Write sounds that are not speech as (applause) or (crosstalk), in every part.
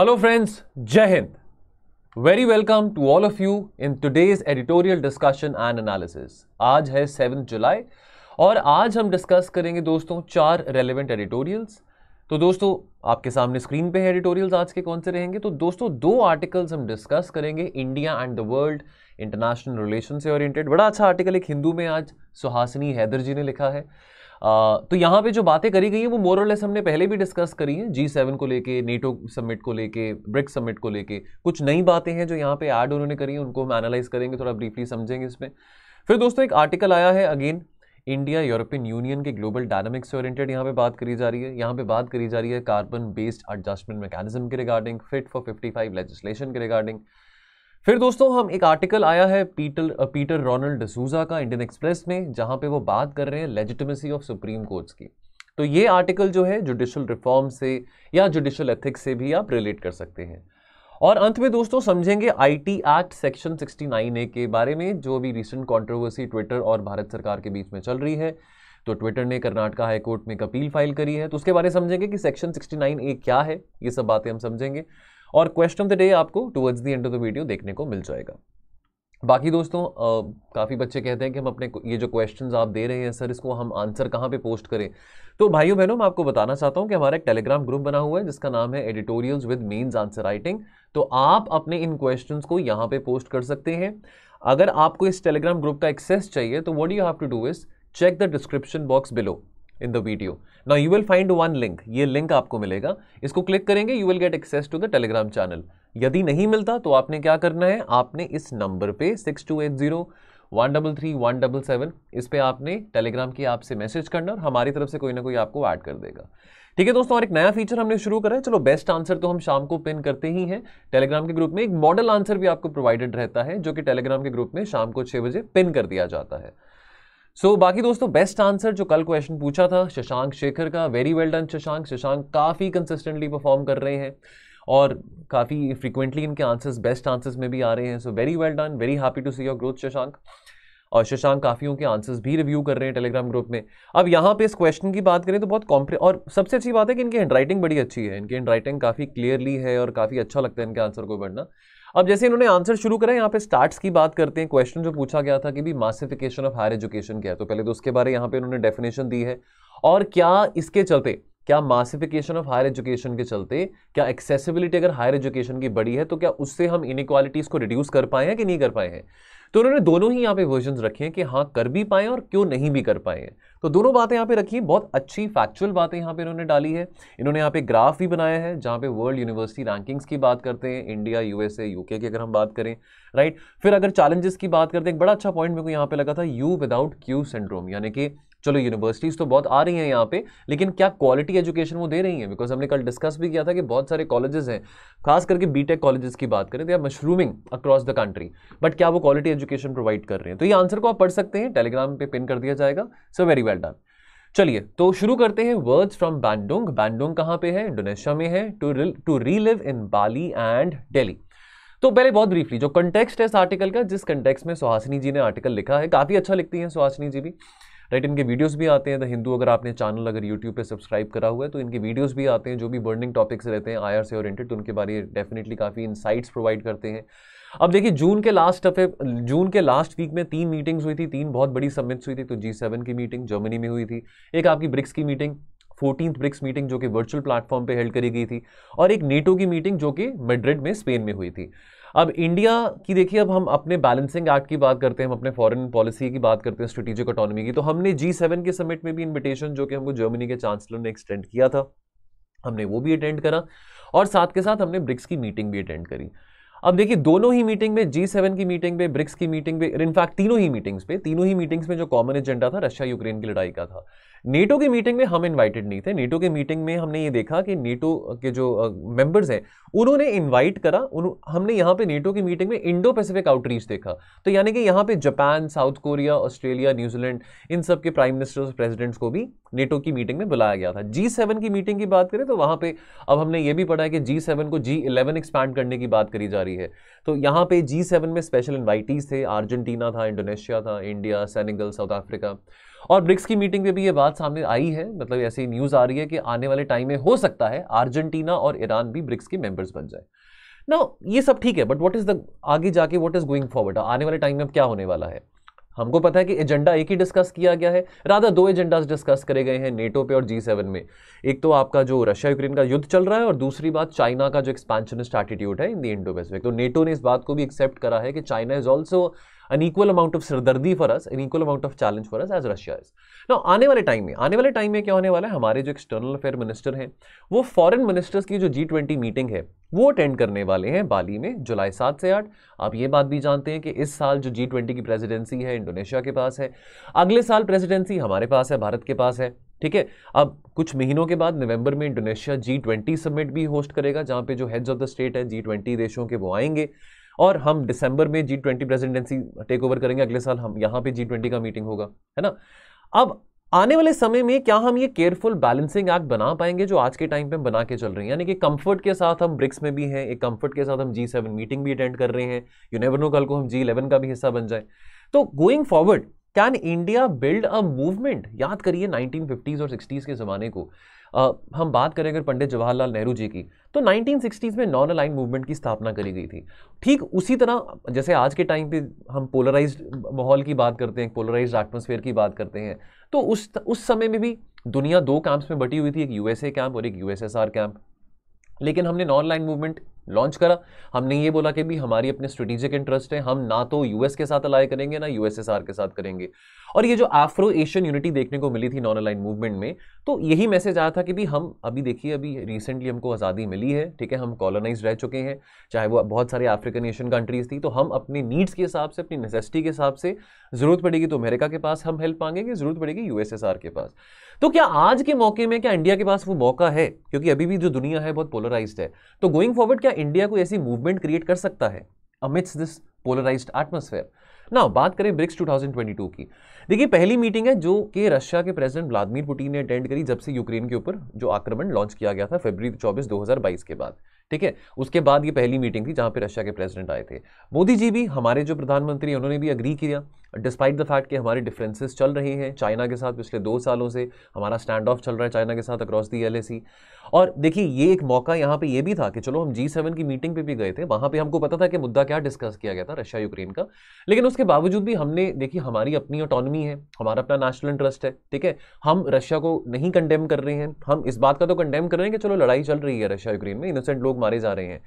Hello friends Jai Hind very welcome to all of you in today's editorial discussion and analysis आज है seven जुलाई और आज हम डिस्कस करेंगे दोस्तों चार रेलेवेंट एडिटोरियल्स तो दोस्तों आपके सामने स्क्रीन पे है एडिटोरियल्स आज के कौन से रहेंगे तो दोस्तों दो आर्टिकल्स हम डिस्कस करेंगे India and the world international relation से ओरिएंटेड बड़ा अच्छा आर्टिकल एक हिंदू में आज सुहासिनी हैदर जी ने लिखा है तो यहाँ पे जो बातें करी गई हैं वो मोरलेस हमने पहले भी डिस्कस करी हैं जी सेवन को लेके नेटो समिट को लेके ब्रिक्स समिट को लेके कुछ नई बातें हैं जो यहाँ पे ऐड उन्होंने करी हैं उनको हम एनालाइज करेंगे थोड़ा ब्रीफली समझेंगे इसमें फिर दोस्तों एक आर्टिकल आया है अगेन इंडिया यूरोपियन यूनियन के ग्लोबल डायनामिक्स से ओरिएंटेड यहाँ पे बात करी जा रही है यहाँ पे बात करी जा रही है कार्बन बेस्ड एडजस्टमेंट मैकेनिज्म के रिगार्डिंग फिट फॉर 55 लेजिस्लेशन के रिगार्डिंग फिर दोस्तों हम एक आर्टिकल आया है पीटर पीटर रोनल्ड डिसूजा का इंडियन एक्सप्रेस में जहां पे वो बात कर रहे हैं लेजिटिमेसी ऑफ सुप्रीम कोर्ट्स की तो ये आर्टिकल जो है जुडिशल रिफॉर्म से या जुडिशल एथिक्स से भी आप रिलेट कर सकते हैं और अंत में दोस्तों समझेंगे आईटी एक्ट सेक्शन 69 ए के बारे में जो अभी रिसेंट कंट्रोवर्सी ट्विटर और भारत सरकार के बीच में चल रही है तो ट्विटर ने कर्नाटका हाई कोर्ट में एक अपील फाइल करी है तो उसके बारे में समझेंगे कि सेक्शन 69 ए क्या है ये सब बातें हम समझेंगे और क्वेश्चन ऑफ द डे आपको towards the end of the video देखने को मिल जाएगा बाकी दोस्तों काफ़ी बच्चे कहते हैं कि हम अपने ये जो क्वेश्चन आप दे रहे हैं सर इसको हम आंसर कहाँ पे पोस्ट करें तो भाइयों बहनों मैं आपको बताना चाहता हूँ कि हमारा एक टेलीग्राम ग्रुप बना हुआ है जिसका नाम है editorials with means answer writing तो आप अपने इन क्वेश्चंस को यहाँ पे पोस्ट कर सकते हैं अगर आपको इस टेलीग्राम ग्रुप का एक्सेस चाहिए तो what you have to do is check the description box below in the video ना you will find one link ये लिंक आपको मिलेगा इसको क्लिक करेंगे you will get access to the Telegram channel यदि नहीं मिलता तो आपने क्या करना है आपने इस नंबर पे six two eight zero one double three one double seven इस पर आपने टेलीग्राम की आपसे मैसेज करना और हमारी तरफ से कोई ना कोई आपको ऐड कर देगा ठीक है दोस्तों और एक नया फीचर हमने शुरू करा है चलो बेस्ट आंसर तो हम शाम को पिन करते ही हैं टेलीग्राम के ग्रुप में एक मॉडल आंसर भी आपको प्रोवाइडेड रहता है जो कि टेलीग्राम के ग्रुप में शाम को छः बजे पिन कर दिया जाता है सो so, बाकी दोस्तों बेस्ट आंसर जो कल क्वेश्चन पूछा था शशांक शेखर का very well done Shashank Shashank काफ़ी कंसिस्टेंटली परफॉर्म कर रहे हैं और काफ़ी फ्रीक्वेंटली इनके आंसर्स बेस्ट आंसर्स में भी आ रहे हैं so very well done very happy to see your growth Shashank और शशांक काफ़ियों के आंसर्स भी रिव्यू कर रहे हैं टेलीग्राम ग्रुप में अब यहाँ पे इस क्वेश्चन की बात करें तो बहुत कॉम्प्रे और सबसे अच्छी बात है कि इनकी हैंड राइटिंग बड़ी अच्छी है इनकी हैंड राइटिंग काफ़ी क्लियरली है और काफ़ी अच्छा लगता है इनके आंसर को पढ़ना अब जैसे इन्होंने आंसर शुरू करा यहाँ पे स्टार्ट्स की बात करते हैं क्वेश्चन जो पूछा गया था कि भी मासिफिकेशन ऑफ हायर एजुकेशन क्या है तो पहले तो उसके बारे यहाँ पे इन्होंने डेफिनेशन दी है और क्या इसके चलते क्या मासिफिकेशन ऑफ हायर एजुकेशन के चलते क्या एक्सेसिबिलिटी अगर हायर एजुकेशन की बड़ी है तो क्या उससे हम इनक्वालिटीज को रिड्यूस कर पाए हैं कि नहीं कर पाए हैं तो उन्होंने दोनों ही यहाँ पे वर्जन रखे हैं कि हाँ कर भी पाए और क्यों नहीं भी कर पाए हैं तो दोनों बातें यहाँ पे रखी हैं बहुत अच्छी फैक्चुअल बातें यहाँ पे इन्होंने डाली है इन्होंने यहाँ पे ग्राफ भी बनाया है जहाँ पे वर्ल्ड यूनिवर्सिटी रैंकिंग्स की बात करते हैं इंडिया यूएसए यूके की अगर हम बात करें राइट फिर अगर चैलेंजेस की बात करते हैं एक बड़ा अच्छा पॉइंट मेरे को यहाँ पे लगा था यू विदाउट क्यू सिंड्रोम यानी कि चलो यूनिवर्सिटीज़ तो बहुत आ रही हैं यहाँ पे लेकिन क्या क्वालिटी एजुकेशन वो दे रही हैं बिकॉज हमने कल डिस्कस भी किया था कि बहुत सारे कॉलेजेस हैं खास करके बी टेक कॉलेजेस की बात करें तो या mushrooming across the country but क्या वो क्वालिटी एजुकेशन प्रोवाइड कर रहे हैं तो ये आंसर को आप पढ़ सकते हैं टेलीग्राम पर पिन कर दिया जाएगा सो वेरी वेल डन चलिए तो शुरू करते हैं वर्ड्स फ्रॉम बैंडोंग बैंडोंग कहाँ पे है इंडोनेशिया में है to to relive in Bali and Delhi तो पहले बहुत ब्रीफली जो कंटेक्स्ट है इस आर्टिकल का जिस कंटेक्स्ट में सुहासिनी जी ने आर्टिकल लिखा है काफ़ी अच्छा लिखती हैं सुहासिनी जी भी राइट इनके वीडियोस भी आते हैं द हिंदू अगर आपने चैनल अगर यूट्यूब पे सब्सक्राइब करा हुआ है तो इनके वीडियोस भी आते हैं जो भी बर्निंग टॉपिक्स रहते हैं आयर से ओरिएंटेड तो उनके बारे में डेफिनेटली काफ़ी इंसाइट्स प्रोवाइड करते हैं अब देखिए जून के लास्ट हफ्ते जून के लास्ट वीक में तीन मीटिंग्स हुई थी तीन बहुत बड़ी समिट्स हुई थी तो जी सेवन की मीटिंग जर्मनी में हुई थी एक आपकी ब्रिक्स की मीटिंग फोर्टीन ब्रिक्स मीटिंग जो कि वर्चुअल प्लेटफॉर्म पे हेल्ड करी गई थी और एक नेटो की मीटिंग जो कि मेड्रिड में स्पेन में हुई थी अब इंडिया की देखिए अब हम अपने बैलेंसिंग एक्ट की बात करते हैं हम अपने फॉरेन पॉलिसी की बात करते हैं स्ट्रेटेजिक इकोनॉमी की तो हमने जी सेवन के समिट में भी इन्विटेशन जो कि हमको जर्मनी के चांसलर ने एक्सटेंड किया था हमने वो भी अटेंड करा और साथ के साथ हमने ब्रिक्स की मीटिंग भी अटेंड करी अब देखिए दोनों ही मीटिंग में जी सेवन की मीटिंग में ब्रिक्स की मीटिंग में इनफैक्ट तीनों ही मीटिंग्स पे तीनों ही मीटिंग्स में जो कॉमन एजेंडा था रशिया यूक्रेन की लड़ाई का था नेटो की मीटिंग में हम इनवाइटेड नहीं थे नेटो की मीटिंग में हमने ये देखा कि नेटो के जो मेंबर्स uh, हैं उन्होंने इनवाइट करा उन, हमने यहाँ पे नेटो की मीटिंग में इंडो पैसिफिक आउटरीच देखा तो यानी कि यहाँ पे Japan South Korea Australia New Zealand इन सब के प्राइम मिनिस्टर्स और प्रेजिडेंट्स को भी नेटो की मीटिंग में बुलाया गया था जी सेवन की मीटिंग की बात करें तो वहाँ पे अब हमने ये भी पढ़ा है कि जी सेवन को जी इलेवन एक्सपैंड करने की बात करी जा रही है तो यहाँ पे जी सेवन में स्पेशल इन्वाइटीज़ थे अर्जेंटीना था इंडोनेशिया था इंडिया सैनिगल साउथ अफ्रीका और ब्रिक्स की मीटिंग में भी ये बात सामने आई है मतलब ऐसी न्यूज़ आ रही है कि आने वाले टाइम में हो सकता है अर्जेंटीना और ईरान भी ब्रिक्स के मेंबर्स बन जाए ना ये सब ठीक है बट वॉट इज़ द आगे जाके वट इज़ गोइंग फॉरवर्ड आने वाले टाइम में अब क्या होने वाला है हमको पता है कि एजेंडा एक ही डिस्कस किया गया है राधा दो एजेंडाज डिस्कस करे गए हैं नेटो पे और जी सेवन में एक तो आपका जो रशिया यूक्रेन का युद्ध चल रहा है और दूसरी बात चाइना का जो एक्सपेंशनिस्ट एटीट्यूड है इन द इंडो पैसिफिक तो नेटो ने इस बात को भी एक्सेप्ट करा है कि China is also an equal amount of सरदर्दी for us, an equal amount of challenge for us as Russia is. Now आने वाले टाइम में आने वाले टाइम में क्या होने वाला है हमारे जो एक्सटर्नल अफेयर मिनिस्टर हैं वो फॉरेन मिनिस्टर्स की जो जी ट्वेंटी मीटिंग है वो अटेंड करने वाले हैं बाली में जुलाई सात से आठ आप ये बात भी जानते हैं कि इस साल जो जी ट्वेंटी की प्रेसिडेंसी है इंडोनेशिया के पास है अगले साल प्रेसिडेंसी हमारे पास है भारत के पास है ठीक है अब कुछ महीनों के बाद नवंबर में इंडोनेशिया जी ट्वेंटी समिट भी होस्ट करेगा जहाँ पे जो हेड्स ऑफ द स्टेट है जी ट्वेंटी देशों के वो आएंगे और हम दिसंबर में G twenty presidency take over करेंगे अगले साल हम यहाँ पे जी ट्वेंटी का मीटिंग होगा है ना अब आने वाले समय में क्या हम ये केयरफुल बैलेंसिंग एक्ट बना पाएंगे जो आज के टाइम पे हम बना के चल रहे हैं यानी कि कंफर्ट के साथ हम ब्रिक्स में भी हैं एक कंफर्ट के साथ हम जी सेवन मीटिंग भी अटेंड कर रहे हैं यू नो कल को हम जी इलेवन का भी हिस्सा बन जाए तो going forward can India build a movement याद करिए 1950s और 60s के ज़माने को आ, हम बात करें अगर पंडित जवाहरलाल नेहरू जी की तो 1960s में नॉन अलाइन मूवमेंट की स्थापना करी गई थी ठीक उसी तरह जैसे आज के टाइम पे हम पोलराइज माहौल की बात करते हैं पोलराइज एटमोसफेयर की बात करते हैं तो उस उस समय में भी दुनिया दो कैंप्स में बटी हुई थी एक यूएसए कैंप और एक यूएसएसआर कैंप लेकिन हमने नॉन लाइन मूवमेंट लॉन्च करा हमने ये बोला कि भी हमारी अपने स्ट्रेटेजिक इंटरेस्ट है हम ना तो यूएस के साथ अलाय करेंगे ना यूएसएसआर के साथ करेंगे और ये जो आफ्रो एशियन यूनिटी देखने को मिली थी नॉन अलाइन मूवमेंट में तो यही मैसेज आया था कि भी हम अभी देखिए अभी रिसेंटली हमको आज़ादी मिली है ठीक है हम कॉलोनाइज रह चुके हैं चाहे वो बहुत सारे अफ्रीकन एशियन कंट्रीज थी तो हम अपने नीड्स के हिसाब से अपनी नेसेसिटी के हिसाब से ज़रूरत पड़ेगी तो अमेरिका के पास हम हेल्प मांगेंगे ज़रूरत पड़ेगी यूएसएसआर के पास तो क्या आज के मौके में क्या इंडिया के पास वो मौका है क्योंकि अभी भी जो दुनिया है बहुत पोलराइज है तो गोइंग फॉरवर्ड क्या इंडिया को ऐसी मूवमेंट क्रिएट कर सकता है अमिट्स दिस पोलराइज एटमोसफेयर ना बात करें ब्रिक्स 2022 की देखिए पहली मीटिंग है जो कि रशिया के प्रेसिडेंट व्लादिमीर पुटिन ने अटेंड करी जब से यूक्रेन के ऊपर जो आक्रमण लॉन्च किया गया था फेबर 24 2022 के बाद ठीक है उसके बाद ये पहली मीटिंग थी जहां पर रशिया के प्रेसिडेंट आए थे मोदी जी भी हमारे जो प्रधानमंत्री हैं उन्होंने भी अग्री किया डिस्पाइट द फैक्ट कि हमारे डिफरेंसेस चल रहे हैं चाइना के साथ पिछले दो सालों से हमारा स्टैंड ऑफ चल रहा है चाइना के साथ अक्रॉस दी एल और देखिए ये एक मौका यहाँ पे ये भी था कि चलो हम जी सेवन की मीटिंग पे भी गए थे वहाँ पे हमको पता था कि मुद्दा क्या डिस्कस किया गया था रशिया यूक्रेन का लेकिन उसके बावजूद भी हमने देखिए हमारी अपनी ऑटोनमी है हमारा अपना नेशनल इंटरेस्ट है ठीक है हम रशिया को नहीं कंडेम कर रहे हैं हम इस बात का तो कंडेम कर रहे हैं कि चलो लड़ाई चल रही है रशिया यूक्रेन में इनोसेंट लोग मारे जा रहे हैं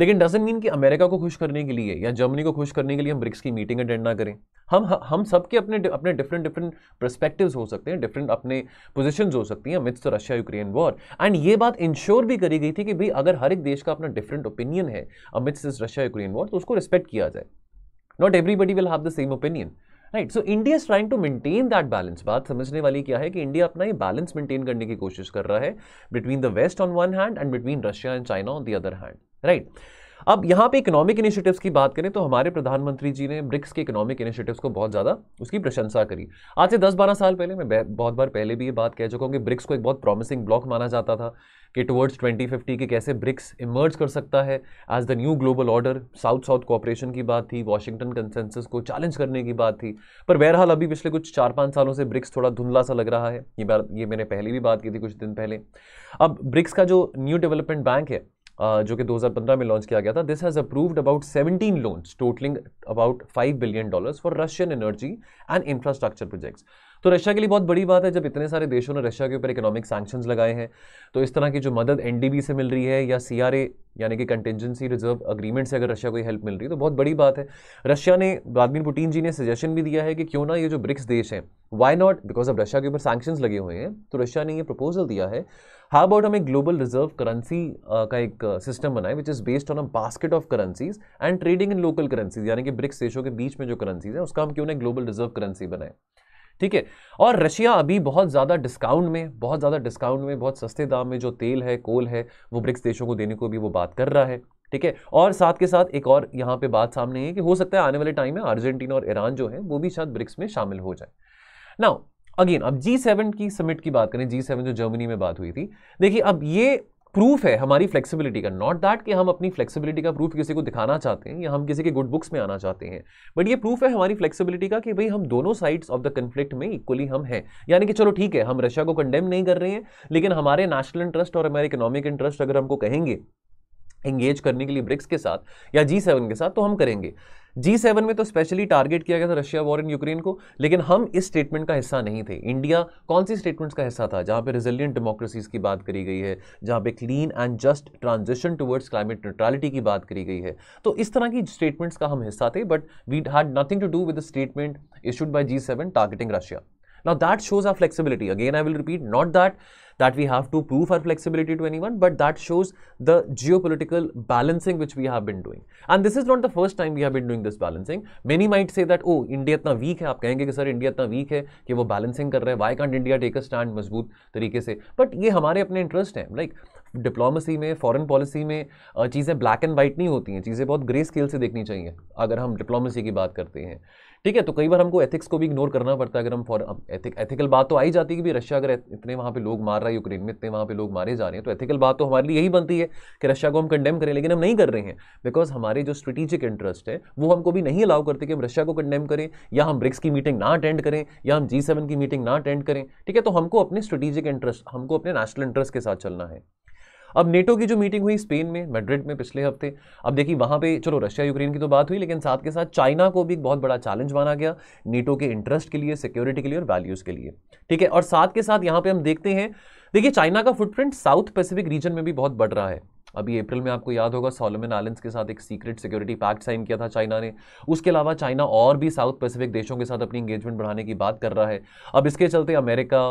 लेकिन डजेंट मीन कि अमेरिका को खुश करने के लिए या जर्मनी को खुश करने के लिए हम ब्रिक्स की मीटिंग अटेंड ना करें हम हम सबके अपने अपने डिफरेंट डिफरेंट परस्पेक्टिव्स हो सकते हैं डिफरेंट अपने पोजिशन हो सकती हैं myths Russia Ukraine war and ये बात इंश्योर भी करी गई थी कि भाई अगर हर एक देश का अपना डिफरेंट ओपिनियन है अमिथ्स रशिया यूक्रेन वॉर तो उसको रिस्पेक्ट किया जाए not everybody will have the same opinion right so India is trying to maintain that balance बात समझने वाली क्या है कि इंडिया अपना ये बैलेंस मेंटेन करने की कोशिश कर रहा है between the West on one hand and between Russia and China on the other hand right अब यहाँ पे इकोनॉमिक इनिशिएटिव्स की बात करें तो हमारे प्रधानमंत्री जी ने ब्रिक्स के इकोनॉमिक इनिशिएटिव्स को बहुत ज़्यादा उसकी प्रशंसा करी आज से 10-12 साल पहले मैं बहुत बार पहले भी ये बात कह चुका हूँ कि ब्रिक्स को एक बहुत प्रॉमिसिंग ब्लॉक माना जाता था कि टुवर्ड्स 2050 के कैसे ब्रिक्स इमर्ज कर सकता है as the new global order South South cooperation की बात थी वाशिंगटन कंसेंसस को चैलेंज करने की बात थी पर बहरहाल अभी पिछले कुछ चार पाँच सालों से ब्रिक्स थोड़ा धुंधला सा लग रहा है ये बात ये मैंने पहले भी बात की थी कुछ दिन पहले अब ब्रिक्स का जो न्यू डेवलपमेंट बैंक है जो कि 2015 में लॉन्च किया गया था this has approved about 17 loans totalling about 5 billion dollars for Russian energy and infrastructure projects तो रशिया के लिए बहुत बड़ी बात है जब इतने सारे देशों ने रशिया के ऊपर इकोनॉमिक सैक्शन लगाए हैं तो इस तरह की जो मदद एन से मिल रही है या सी यानी कि कंटेंजेंसी रिजर्व अग्रीमेंट से अगर रशिया को ये हेल्प मिल रही है तो बहुत बड़ी बात है रशिया ने व्लादिमिर पुटिन जी ने सजेशन भी दिया है कि क्यों ना ये जो ब्रिक्स देश हैं why not because of Russia के ऊपर सैक्शन लगे हुए हैं तो रशिया ने ये प्रपोजल दिया है हाउ अबाउट हम एक ग्लोबल रिजर्व करेंसी का एक सिस्टम बनाए which is based on a basket of currencies and trading in local currencies यानी कि ब्रिक्स देशों के बीच में जो करेंसीज हैं उसका हम क्यों ना ग्लोबल रिजर्व करेंसी बनाए ठीक है और रशिया अभी बहुत ज़्यादा डिस्काउंट में बहुत ज़्यादा डिस्काउंट में बहुत सस्ते दाम में जो तेल है कोल है वो ब्रिक्स देशों को देने को भी वो बात कर रहा है ठीक है और साथ के साथ एक और यहाँ पे बात सामने है कि हो सकता है आने वाले टाइम में अर्जेंटीना और ईरान जो है वो भी शायद ब्रिक्स में शामिल हो जाए नाउ अगेन अब जी सेवन की समिट की बात करें जी सेवन जो जर्मनी में बात हुई थी देखिए अब ये प्रूफ है हमारी फ्लेक्सिबिलिटी का नॉट दैट कि हम अपनी फ्लेक्सिबिलिटी का प्रूफ किसी को दिखाना चाहते हैं या हम किसी के गुड बुक्स में आना चाहते हैं बट ये प्रूफ है हमारी फ्लेक्सिबिलिटी का कि भाई हम दोनों साइड्स ऑफ द कन्फ्लिक्ट में इक्वली हम हैं यानी कि चलो ठीक है हम रशिया को कंडेम नहीं कर रहे हैं लेकिन हमारे नेशनल इंटरेस्ट और हमारे इकोनॉमिक इंटरेस्ट अगर हमको कहेंगे एंगेज करने के लिए ब्रिक्स के साथ या जी सेवन के साथ तो हम करेंगे जी सेवन में तो स्पेशली टारगेट किया गया था रशिया वॉर इन यूक्रेन को लेकिन हम इस स्टेटमेंट का हिस्सा नहीं थे इंडिया कौन सी स्टेटमेंट्स का हिस्सा था जहाँ पे रिजिलियंट डेमोक्रेसीज की बात करी गई है जहाँ पे clean and just transition towards climate neutrality की बात करी गई है तो इस तरह की स्टेटमेंट्स का हम हिस्सा थे but we had nothing to do with the statement issued by G seven targeting Russia Now that shows our flexibility. Again, I will repeat, not that that we have to prove our flexibility to anyone, but that shows the geopolitical balancing which we have been doing. And this is not the first time we have been doing this balancing. Many might say that, oh, India इतना week है आप कहेंगे कि sir India इतना week है कि वो balancing कर रहा है why can't India take a stand मजबूत तरीके से बट ये हमारे अपने interest hai like डिप्लोमेसी में फॉरेन पॉलिसी में चीज़ें ब्लैक एंड वाइट नहीं होती हैं चीज़ें बहुत ग्रे स्केल से देखनी चाहिए अगर हम डिप्लोमेसी की बात करते हैं ठीक है तो कई बार हमको एथिक्स को भी इग्नोर करना पड़ता है अगर हम फॉर एथिक एथिकल बात तो आई जाती है कि भी रशिया अगर इतने वहाँ पे लोग मार रहा है यूक्रेन में इतने वहाँ पे लोग मारे जा रहे हैं तो एथिकल बात तो हमारे लिए यही बनती है कि रशिया को हम कंडेम करें लेकिन हम नहीं कर रहे हैं बिकॉज हमारे जो स्ट्रेटेजिक इंटरेस्ट है वो हमको भी नहीं अलाउ करते कि हम रशिया को कंडेम करें या हम ब्रिक्स की मीटिंग ना अटेंड करें या हम जी की मीटिंग ना अटेंड करें ठीक है तो हमको अपने स्ट्रेटेजिक इंटरेस्ट हमको अपने नेशनल इंटरेस्ट के साथ चलना है अब नेटो की जो मीटिंग हुई स्पेन में मेड्रिड में पिछले हफ्ते अब देखिए वहाँ पे चलो रशिया यूक्रेन की तो बात हुई लेकिन साथ के साथ चाइना को भी एक बहुत बड़ा चैलेंज माना गया नेटो के इंटरेस्ट के लिए सिक्योरिटी के लिए और वैल्यूज़ के लिए ठीक है और साथ के साथ यहाँ पर हम देखते हैं देखिए चाइना का फुटप्रिंट साउथ पैसिफिक रीजन में भी बहुत बढ़ रहा है अभी अप्रैल में आपको याद होगा सोलोमन आइलैंड के साथ एक सीक्रेट सिक्योरिटी पैक्ट साइन किया था चाइना ने उसके अलावा चाइना और भी साउथ पैसिफिक देशों के साथ अपनी इंगेजमेंट बढ़ाने की बात कर रहा है अब इसके चलते अमेरिका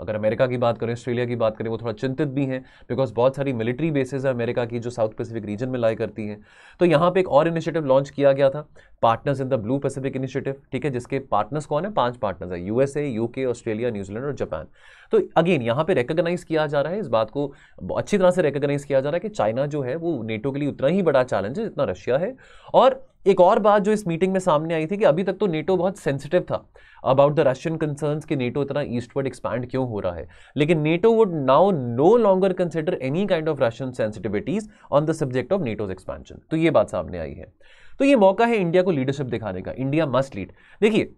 अगर अमेरिका की बात करें ऑस्ट्रेलिया की बात करें वो थोड़ा चिंतित भी हैं बिकॉज बहुत सारी मिलिट्री बेसिस है अमेरिका की जो साउथ पैसिफिक रीजन में लाई करती हैं तो यहाँ पे एक और इनिशिएटिव लॉन्च किया गया था partners in the blue Pacific initiative ठीक है जिसके पार्टनर्स कौन है पांच पार्टनर्स है यूएसए यूके ऑस्ट्रेलिया न्यूजीलैंड और जापान तो अगेन यहाँ पर रिकग्नाइज किया जा रहा है इस बात को अच्छी तरह से रिकग्नाइज किया जा रहा है कि चाइना जो है वो नेटो के लिए उतना ही बड़ा चैलेंज है जितना रशिया है और एक और बात जो इस मीटिंग में सामने आई थी कि अभी तक तो नेटो बहुत सेंसिटिव था अबाउट द रशियन कंसर्न्स कि नेटो इतना ईस्टवर्ड एक्सपैंड क्यों हो रहा है लेकिन NATO would now no longer consider any kind of Russian sensitivities on the subject of NATO's expansion तो ये बात सामने आई है तो ये मौका है इंडिया को लीडरशिप दिखाने का इंडिया मस्ट लीड देखिए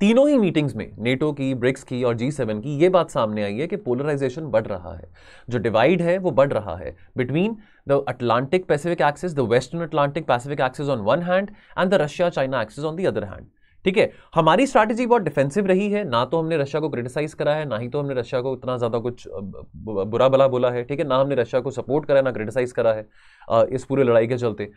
तीनों ही मीटिंग्स में नेटो की ब्रिक्स की और जी सेवन की ये बात सामने आई है कि पोलराइजेशन बढ़ रहा है जो डिवाइड है वो बढ़ रहा है between the Atlantic Pacific axis the western Atlantic Pacific axis on one hand and the Russia China axis on the other hand ठीक है हमारी स्ट्रैटेजी बहुत डिफेंसिव रही है ना तो हमने रशिया को क्रिटिसाइज करा है ना ही तो हमने रशिया को इतना ज़्यादा कुछ बुरा भला बोला है ठीक है ना हमने रशिया को सपोर्ट करा है ना क्रिटिसाइज करा है इस पूरे लड़ाई के चलते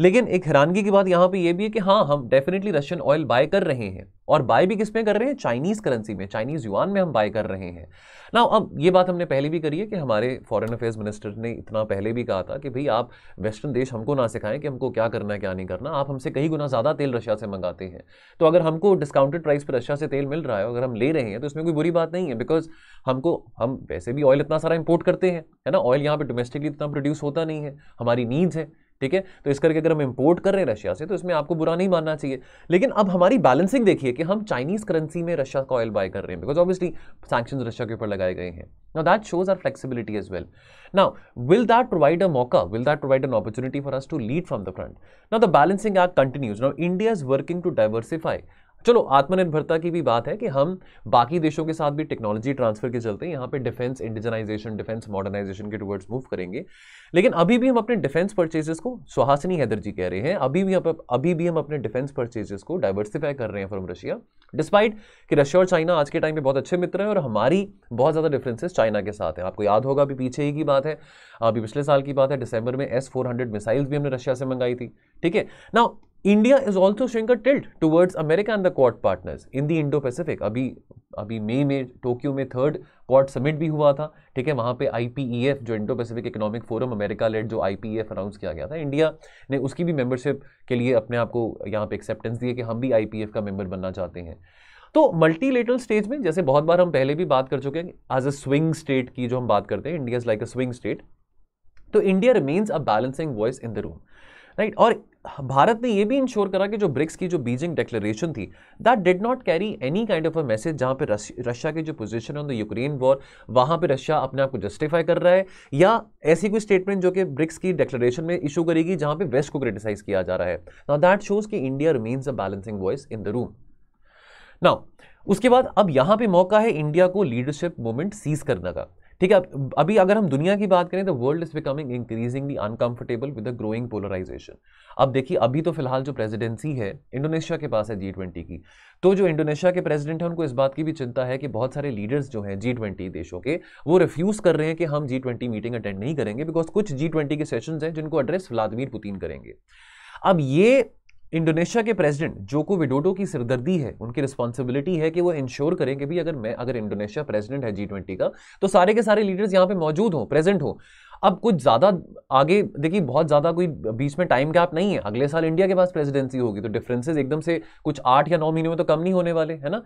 लेकिन एक हैरानगी की बात यहाँ पे ये भी है कि हाँ हम डेफिनेटली रशियन ऑयल बाय कर रहे हैं और बाय भी किस में कर रहे हैं चाइनीज़ करेंसी में चाइनीज़ युआन में हम बाय कर रहे हैं ना अब ये बात हमने पहले भी करी है कि हमारे फॉरेन अफेयर्स मिनिस्टर ने इतना पहले भी कहा था कि भाई आप वेस्टर्न देश हमको ना सिखाएं कि हमको क्या करना है क्या नहीं करना आप हमसे कई गुना ज़्यादा तेल रशिया से मंगाते हैं तो अगर हमको डिस्काउंटेड प्राइस पर रशिया से तेल मिल रहा है अगर हम ले रहे हैं तो इसमें कोई बुरी बात नहीं है बिकॉज हमको हम वैसे भी ऑयल इतना सारा इम्पोर्ट करते हैं है ना ऑयल यहाँ पर डोमेस्टिकली इतना प्रोड्यूस होता नहीं है हमारी नीड्स है ठीक है तो इस करके अगर हम इंपोर्ट कर रहे हैं रशिया से तो इसमें आपको बुरा नहीं मानना चाहिए लेकिन अब हमारी बैलेंसिंग देखिए कि हम चाइनीज करेंसी में रशिया का ऑयल बाय कर रहे हैं बिकॉज ऑब्वियसली सैक्शन रशिया के ऊपर लगाए गए हैं now that shows our flexibility as well now will that provide a मौका will that provide an opportunity for us to lead from the front now the balancing act continues now India is working to diversify चलो आत्मनिर्भरता की भी बात है कि हम बाकी देशों के साथ भी टेक्नोलॉजी ट्रांसफर के चलते यहाँ पे डिफेंस इंडिजनाइजेशन डिफेंस मॉडर्नाइजेशन के टूवर्ड्स मूव करेंगे लेकिन अभी भी हम अपने डिफेंस परचेजेस को सुहासिनी हैदर जी कह रहे हैं अभी भी हम अभी भी हम अपने डिफेंस परचेजेस को डाइवर्सिफाई कर रहे हैं फ्रॉम रशिया डिस्पाइट कि रशिया और चाइना आज के टाइम में बहुत अच्छे मित्र हैं और हमारी बहुत ज़्यादा डिफरेंसेस चाइना के साथ हैं आपको याद होगा अभी पीछे ही की बात है अभी पिछले साल की बात है दिसंबर में एस फोर हंड्रेड मिसाइल्स भी हमने रशिया से मंगाई थी ठीक है ना India is also showing a tilt towards America and the Quad partners in the Indo Pacific अभी अभी मई में टोक्यो में थर्ड क्वाड समिट भी हुआ था ठीक है वहाँ पे आई e जो Indo Pacific economic forum America led जो आई अनाउंस e किया गया था इंडिया ने उसकी भी मेंबरशिप के लिए अपने आप को यहाँ पे एक्सेप्टेंस दिए कि हम भी आई e का मेंबर बनना चाहते हैं तो मल्टीलेटरल स्टेज में जैसे बहुत बार हम पहले भी बात कर चुके हैं एज अ स्विंग स्टेट की जो हम बात करते हैं India is like a swing state तो India remains a balancing voice in the room right और भारत ने यह भी इंश्योर करा कि जो ब्रिक्स की जो बीजिंग डिक्लेरेशन थी that did not carry any kind of a message जहां पे रशिया की जो position on the Ukraine war वहां पे रशिया अपने आप को जस्टिफाई कर रहा है या ऐसी कोई स्टेटमेंट जो कि ब्रिक्स की डिक्लेरेशन में इशू करेगी जहां पे वेस्ट को क्रिटिसाइज किया जा रहा है नाउ दैट शोज कि India remains a balancing voice in the room now उसके बाद अब यहां पे मौका है इंडिया को लीडरशिप मूवमेंट सीज करने का ठीक है अभी अगर हम दुनिया की बात करें तो world is becoming increasingly uncomfortable with a growing polarisation अब देखिए अभी तो फिलहाल जो प्रेसिडेंसी है इंडोनेशिया के पास है जी ट्वेंटी की तो जो इंडोनेशिया के प्रेसिडेंट हैं उनको इस बात की भी चिंता है कि बहुत सारे लीडर्स जो हैं जी ट्वेंटी देशों के वो रिफ्यूज़ कर रहे हैं कि हम जी ट्वेंटी मीटिंग अटेंड नहीं करेंगे बिकॉज कुछ जी ट्वेंटी के सेशन हैं जिनको एड्रेस व्लादिमिर पुतिन करेंगे अब ये इंडोनेशिया के प्रेसिडेंट जोको विडोडो की सिरदर्दी है उनकी रिस्पॉन्सिबिलिटी है कि वो इंश्योर करें कि भी अगर मैं अगर इंडोनेशिया प्रेसिडेंट है जी ट्वेंटी का तो सारे के सारे लीडर्स यहाँ पे मौजूद हों प्रेजेंट हों अब कुछ ज़्यादा आगे देखिए बहुत ज़्यादा कोई बीच में टाइम गैप नहीं है अगले साल इंडिया के पास प्रेसिडेंसी होगी तो डिफरेंसेस एकदम से कुछ आठ या नौ महीने में तो कम नहीं होने वाले है ना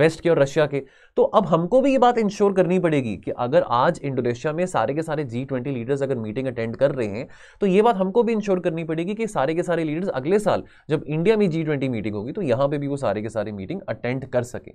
वेस्ट के और रशिया के तो अब हमको भी ये बात इंश्योर करनी पड़ेगी कि अगर आज इंडोनेशिया में सारे के सारे जी ट्वेंटी लीडर्स अगर मीटिंग अटेंड कर रहे हैं तो ये बात हमको भी इंश्योर करनी पड़ेगी कि सारे के सारे लीडर्स अगले साल जब इंडिया में जी ट्वेंटी मीटिंग होगी तो यहाँ पर भी वो सारे के सारे मीटिंग अटेंड कर सकें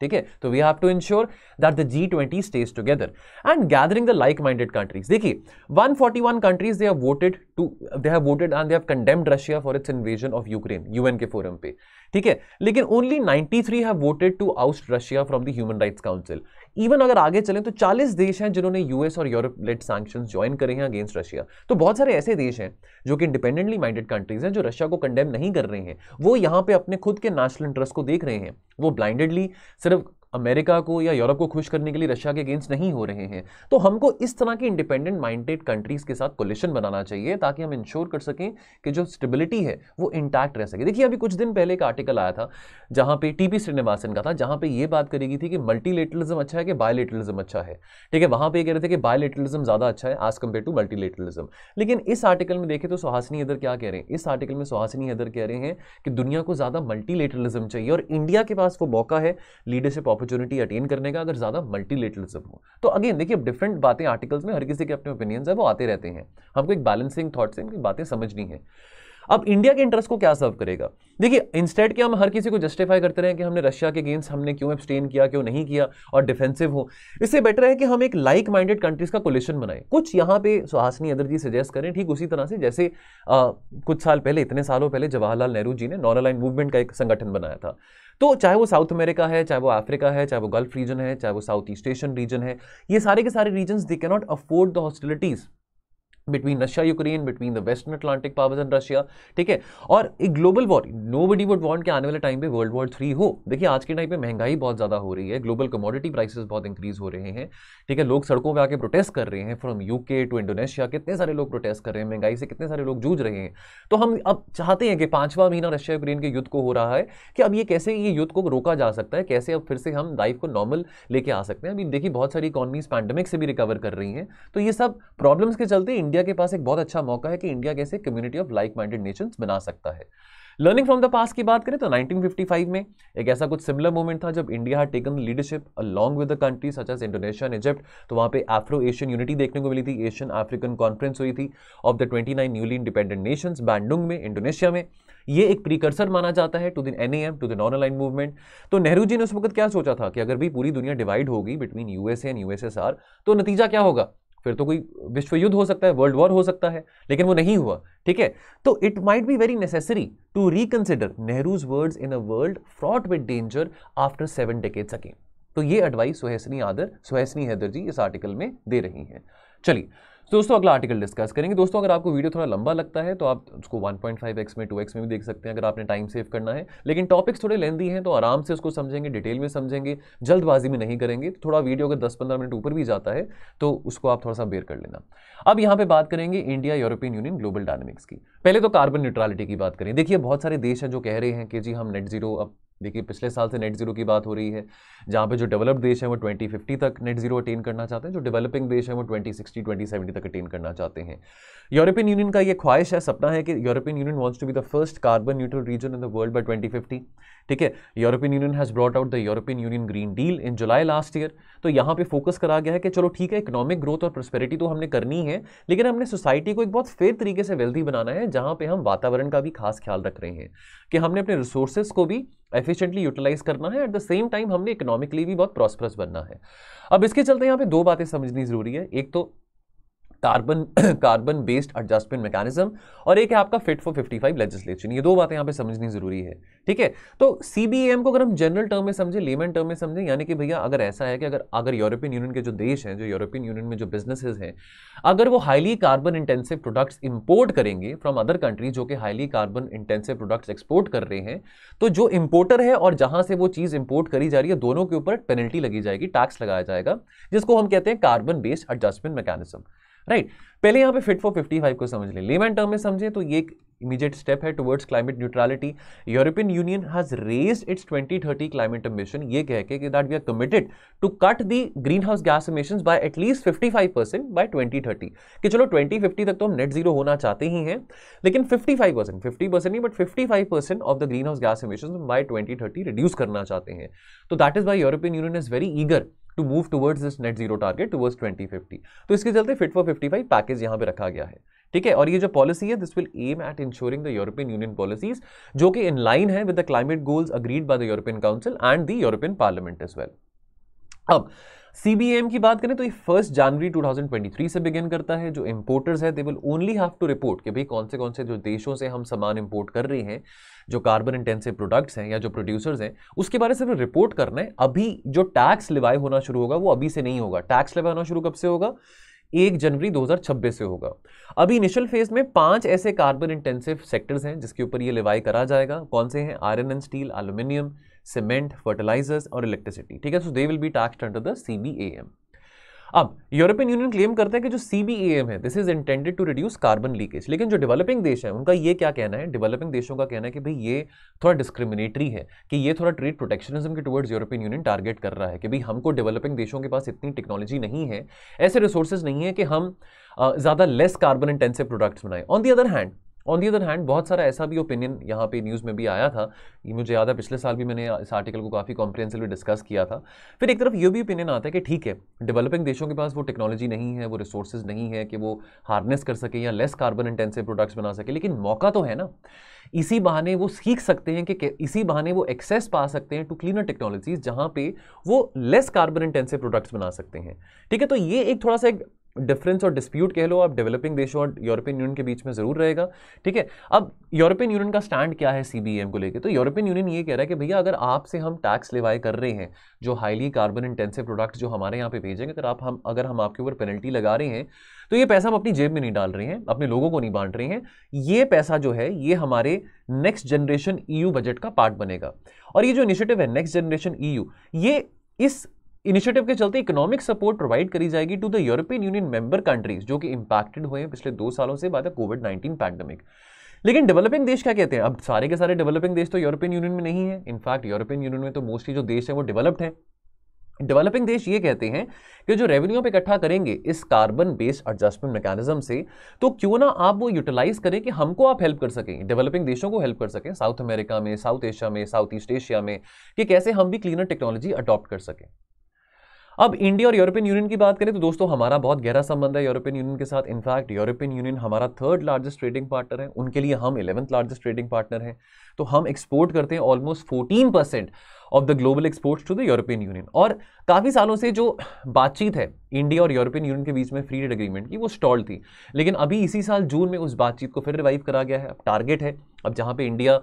ठीक है तो we have to ensure that the G twenty stage together and gathering the like minded countries देखिए 141 countries they have voted to they have voted and they have condemned Russia for its invasion of Ukraine UN के forum पे ठीक है लेकिन only 93 have voted to oust Russia from the human rights council even अगर आगे चलें तो 40 देश हैं जिन्होंने यूएस और यूरोप लेट सैंक्शन ज्वाइन करे हैं अगेंस्ट रशिया तो बहुत सारे ऐसे देश हैं जो कि इंडिपेंडेंटली माइंडेड कंट्रीज हैं जो रशिया को कंडेम नहीं कर रहे हैं वो यहाँ पे अपने खुद के नेशनल इंटरेस्ट को देख रहे हैं वो ब्लाइंडेडली सिर्फ अमेरिका को या यूरोप को खुश करने के लिए रशिया के अगेंस्ट नहीं हो रहे हैं तो हमको इस तरह की इंडिपेंडेंट माइंडेड कंट्रीज़ के साथ कोलिशन बनाना चाहिए ताकि हम इंश्योर कर सकें कि जो स्टेबिलिटी है वो इंटैक्ट रह सके देखिए अभी कुछ दिन पहले एक आर्टिकल आया था जहां पे टी पी श्रीनिवासन का था जहां पे ये बात करेगी थी कि मल्टीलेटरलिज्म अच्छा है कि बायोलेटरलिज्म अच्छा है ठीक है वहां पर यह कह रहे थे कि बायोलेटरलिज्म ज़्यादा अच्छा है एज कम्पेयर टू मल्टीलेटरलिज्म लेकिन इस आर्टिकल में देखें तो सुहासिनी हदर क्या कह रहे हैं इस आर्टिकल में सुहासिनी हदर कह रहे हैं कि दुनिया को ज़्यादा मल्टीलेटरलिज्म चाहिए और इंडिया के पास वो मौका है लीडरशिप ऑपर अपॉर्चुनिटी अटेन करने का अगर ज़्यादा मल्टीलेटरलिज्म हो तो अगेन देखिए डिफरेंट बातें आर्टिकल्स में हर किसी के अपने ओपिनियंस है वो आते रहते हैं हमको एक बैलेंसिंग थॉट से इनकी बातें समझनी है अब इंडिया के इंटरेस्ट को क्या सर्व करेगा देखिए इंस्टेड कि हम हर किसी को जस्टिफाई करते रहे कि हमने रशिया के गेंस हमने क्यों एब्सटेन किया क्यों नहीं किया और डिफेंसिव हो इससे बेटर है कि हम एक लाइक माइंडेड कंट्रीज का कोलेशन बनाएं कुछ यहाँ पे सुहासनी अदर जी सजेस्ट करें ठीक उसी तरह से जैसे आ, कुछ साल पहले इतने सालों पहले जवाहरलाल नेहरू जी ने नॉन अलाइन मूवमेंट का एक संगठन बनाया था तो चाहे वो साउथ अमेरिका है चाहे वो अफ्रीका है चाहे वो गल्फ रीजन है चाहे वो साउथ ईस्ट एशियन रीजन है ये सारे के सारे region they can not afford the hostilities between Russia Ukraine between the western Atlantic powers and Russia ठीक है और एक global war nobody would want के आने वाले टाइम पे वर्ल्ड वॉर थ्री हो देखिए आज के टाइम पे महंगाई बहुत ज़्यादा हो रही है ग्लोबल कमोडिटी प्राइसेस बहुत इंक्रीज हो रहे हैं ठीक है लोग सड़कों पर आके प्रोटेस्ट कर रहे हैं फ्रॉम यूके टू इंडोनेशिया कितने सारे लोग प्रोटेस्ट कर रहे हैं महंगाई से कितने सारे लोग जूझ रहे हैं तो हम अब चाहते हैं कि पांचवा महीना रशिया यूक्रेन के युद्ध को हो रहा है कि अब ये कैसे ये युद्ध को रोका जा सकता है कैसे अब फिर से हम लाइफ को नॉर्मल लेके आ सकते हैं अभी देखिए बहुत सारी इकॉनमीज पैंडमिक से भी रिकवर कर रही हैं तो ये सब प्रॉब्लम्स के चलते इंडिया इंडिया के पास एक बहुत अच्छा मौका है कि इंडिया कैसे community of like minded nations बना सकता है लर्निंग फ्रॉम द पास की बात करें तो 1955 में एक ऐसा कुछ सिमिलर मोमेंट था जब India had taken leadership along with the country such as Indonesia and Egypt तो वहाँ पे एफ्रो एशियन यूनिटी देखने को मिली थी एशियन अफ्रीकन कॉन्फ्रेंस हुई थी of the 29 newly independent nations Bandung में इंडोनेशिया में ये एक प्रीकर्सर माना जाता है टू दिन N M to the non align movement तो नेहरू जी ने उस वक्त क्या सोचा था कि अगर भी पूरी दुनिया डिवाइड होगी बिटवीन यूएसए एंड यूएसएसआर तो नतीजा क्या होगा फिर तो कोई विश्व युद्ध हो सकता है वर्ल्ड वॉर हो सकता है लेकिन वो नहीं हुआ ठीक है तो it might be very necessary to reconsider Nehru's words in a world fraught with danger after seven decades again तो ये एडवाइस सुहेसनी आदर सुहेसनी हैदर जी इस आर्टिकल में दे रही हैं चलिए तो दोस्तों अगला आर्टिकल डिस्कस करेंगे दोस्तों अगर आपको वीडियो थोड़ा लंबा लगता है तो आप उसको 1.5x में 2x में भी देख सकते हैं अगर आपने टाइम सेव करना है लेकिन टॉपिक्स थोड़े लेंदी हैं तो आराम से उसको समझेंगे डिटेल में समझेंगे जल्दबाजी में नहीं करेंगे तो थोड़ा वीडियो अगर दस पंद्रह मिनट ऊपर भी जाता है तो उसको आप थोड़ा सा बेर कर लेना अब यहाँ पर बात करेंगे India European Union global dynamics की पहले तो कार्बन न्यूट्रलिटी की बात करें देखिए बहुत सारे देश हैं जो कह रहे हैं कि जी हम नेट जीरो अब देखिए पिछले साल से नेट ज़ीरो की बात हो रही है जहाँ पे जो डेवलप्ड देश हैं वो 2050 तक नेट ज़ीरो अटेन करना चाहते हैं जो डेवलपिंग देश हैं वो 2060 2070 तक अटेन करना चाहते हैं यूरोपियन यूनियन का ये ख्वाहिश है सपना है कि European Union wants to be the first carbon neutral region in the world by twenty ठीक है European Union has brought out the European Union green deal in July last year तो यहाँ पे फोकस करा गया है कि चलो ठीक है इकोनॉमिक ग्रोथ और प्रोस्पेरिटी तो हमने करनी है लेकिन हमने सोसाइटी को एक बहुत फेयर तरीके से वेल्दी बनाना है जहाँ पे हम वातावरण का भी खास ख्याल रख रहे हैं कि हमने अपने रिसोर्सेज को भी एफिशिएंटली यूटिलाइज करना है एट द सेम टाइम हमने इकोनॉमिकली भी बहुत प्रॉस्परस बनना है अब इसके चलते यहाँ पे दो बातें समझनी जरूरी है एक तो carbon (clears throat) carbon based adjustment mechanism और एक है आपका फिट फॉर 55 लेजिस्लेशन ये दो बातें यहाँ पे समझनी जरूरी है ठीक है तो एम को अगर हम जनरल टर्म में समझें लेमन टर्म में समझें यानी कि भैया अगर ऐसा है कि अगर अगर यूरोपियन यूनियन के जो देश हैं जो यूरोपियन यूनियन में जो बिजनेसेस हैं अगर वो highly carbon intensive products import करेंगे फ्रॉम अदर कंट्री जो कि highly carbon intensive products export कर रहे हैं तो जो इम्पोर्टर है और जहाँ से वो चीज़ इम्पोर्ट करी जा रही है दोनों के ऊपर पेनल्टी लगी जाएगी टैक्स लगाया जाएगा जिसको हम कहते हैं carbon based adjustment mechanism right पहले यहां पे फिट फॉर 55 को समझ लें लेवन टर्म में समझे तो ये एक इमीडिएट स्टेप है towards climate neutrality European Union has raised its 2030 climate ambition ये कह के कि that we are committed to cut the greenhouse gas emission by at least 55 percent by 2030 कि चलो 2050 तक तो हम नेट जीरो होना चाहते ही हैं लेकिन 55 फाइव परसेंट फिफ्टी परसेंट नहीं but fifty percent of the greenhouse gas emission by twenty reduce करना चाहते हैं तो that is by European Union is very eager to move towards this net zero target twenty 2050 तो इसके चलते fit for 55 package यहाँ पे रखा गया है ठीक है और ये जो पॉलिसी है this will aim at ensuring the European Union policies जो कि इन लाइन है with the climate goals agreed by the European council and the European parliament is well अब सीबीएम की बात करें तो ये फर्स्ट जनवरी 2023 से बिगिन करता है जो इम्पोर्टर्स है they will only have to report कि भाई कौन से कौन से जो देशों से हम सामान इम्पोर्ट कर रहे हैं जो कार्बन इंटेंसिव प्रोडक्ट्स हैं या जो प्रोड्यूसर्स हैं उसके बारे में रिपोर्ट करना है अभी जो टैक्स लिवाई होना शुरू होगा वो अभी से नहीं होगा टैक्स लिवाए होना शुरू कब से होगा एक जनवरी 2026 से होगा अभी इनिशियल फेज में पांच ऐसे कार्बन इंटेंसिव सेक्टर्स हैं जिसके ऊपर ये लिवाई करा जाएगा कौन से हैं iron and steel aluminium cement fertilisers और इलेक्ट्रिसिटी ठीक है so they will be tax under the C अब यूरोपियन यूनियन क्लेम करता है कि जो सी है this is intended to reduce carbon leakage लेकिन जो डेवलपिंग देश है उनका ये क्या कहना है डेवलपिंग देशों का कहना है कि भाई ये थोड़ा डिस्क्रिमिनेटरी है कि ये थोड़ा ट्रेड प्रोटेक्शनिज्म के टुवर्ड्स यूरोपियन यूनियन टारगेट कर रहा है कि भाई हमको डेवलपिंग देशों के पास इतनी टेक्नोलॉजी नहीं है ऐसे रिसोर्सेज नहीं है कि हम ज़्यादा लेस कार्बन इंटेंसिव प्रोडक्ट्स बनाएं on the other hand on the other hand बहुत सारा ऐसा भी ओपिनियन यहाँ पे न्यूज़ में भी आया था ये मुझे याद है पिछले साल भी मैंने इस आर्टिकल को काफ़ी कॉम्प्रेंसिवली डिस्कस किया था फिर एक तरफ ये भी ओपिनियन आता है कि ठीक है डेवलपिंग देशों के पास वो टेक्नोलॉजी नहीं है वो रिसोर्सेज नहीं है कि वो हार्नेस कर सके या लेस कार्बन इंटेंसिव प्रोडक्ट्स बना सके लेकिन मौका तो है ना इसी बहाने वो सीख सकते हैं कि इसी बहाने वो एक्सेस पा सकते हैं टू क्लीनर टेक्नोलॉजीज जहाँ पे वो लेस कार्बन इंटेंसिव प्रोडक्ट्स बना सकते हैं ठीक है तो ये एक थोड़ा सा एक डिफरेंस और डिस्प्यूट कह लो आप डेवलपिंग देशों और यूरोपियन यूनियन के बीच में ज़रूर रहेगा ठीक है अब यूरोपियन यूनियन का स्टैंड क्या है सीबीएम को लेकर तो यूरोपियन यूनियन ये कह रहा है कि भैया अगर आपसे हम टैक्स लेवाए कर रहे हैं जो हाईली कार्बन इंटेंसिव प्रोडक्ट जो हमारे यहाँ पे भेजेंगे अगर आप हम अगर हम आपके ऊपर पेनल्टी लगा रहे हैं तो ये पैसा हम अपनी जेब में नहीं डाल रहे हैं अपने लोगों को नहीं बांट रहे हैं ये पैसा जो है ये हमारे नेक्स्ट जनरेशन ई बजट का पार्ट बनेगा और ये जो इनिशिएटिव है नेक्स्ट जनरेशन ई ये इस इनिशिएटिव के चलते इकोनॉमिक सपोर्ट प्रोवाइड करी जाएगी to the European Union member countries जो कि इंपैक्टेड हुए हैं पिछले दो सालों से बाद कोविड नाइन्टीन पैंडमिक लेकिन डेवलपिंग देश क्या कहते हैं अब सारे के सारे डेवलपिंग देश तो यूरोपियन यूनियन में नहीं है इनफैक्ट यूरोपियन यूनियन में तो मोस्टली जो देश है वो डेवलप्ड है डेवलपिंग देश ये कहते हैं कि जो रेवेन्यू पे इकट्ठा करेंगे इस कार्बन बेस्ड एडजस्टमेंट मैकेनिज्म से तो क्यों ना आप वो यूटिलाइज करें कि हमको आप हेल्प कर सकें डेवलपिंग देशों को हेल्प कर सकें साउथ अमेरिका में साउथ एशिया में साउथ ईस्ट एशिया में कि कैसे हम भी क्लीनर टेक्नोलॉजी अडॉप्ट कर सकें अब इंडिया और यूरोपियन यूनियन की बात करें तो दोस्तों हमारा बहुत गहरा संबंध है यूरोपियन यूनियन के साथ इनफैक्ट यूरोपियन यूनियन हमारा थर्ड लार्जेस्ट ट्रेडिंग पार्टनर है उनके लिए हम इलेवंथ लार्जेस्ट ट्रेडिंग पार्टनर हैं तो हम एक्सपोर्ट करते हैं almost fourteen percent of the global exports to the European Union और काफ़ी सालों से जो बातचीत है इंडिया और यूरोपियन यूनियन के बीच में फ्री ट्रेड एग्रीमेंट की वो स्टॉल थी लेकिन अभी इसी साल जून में उस बातचीत को फिर रिवाइव करा गया है अब टारगेट है अब जहाँ पे इंडिया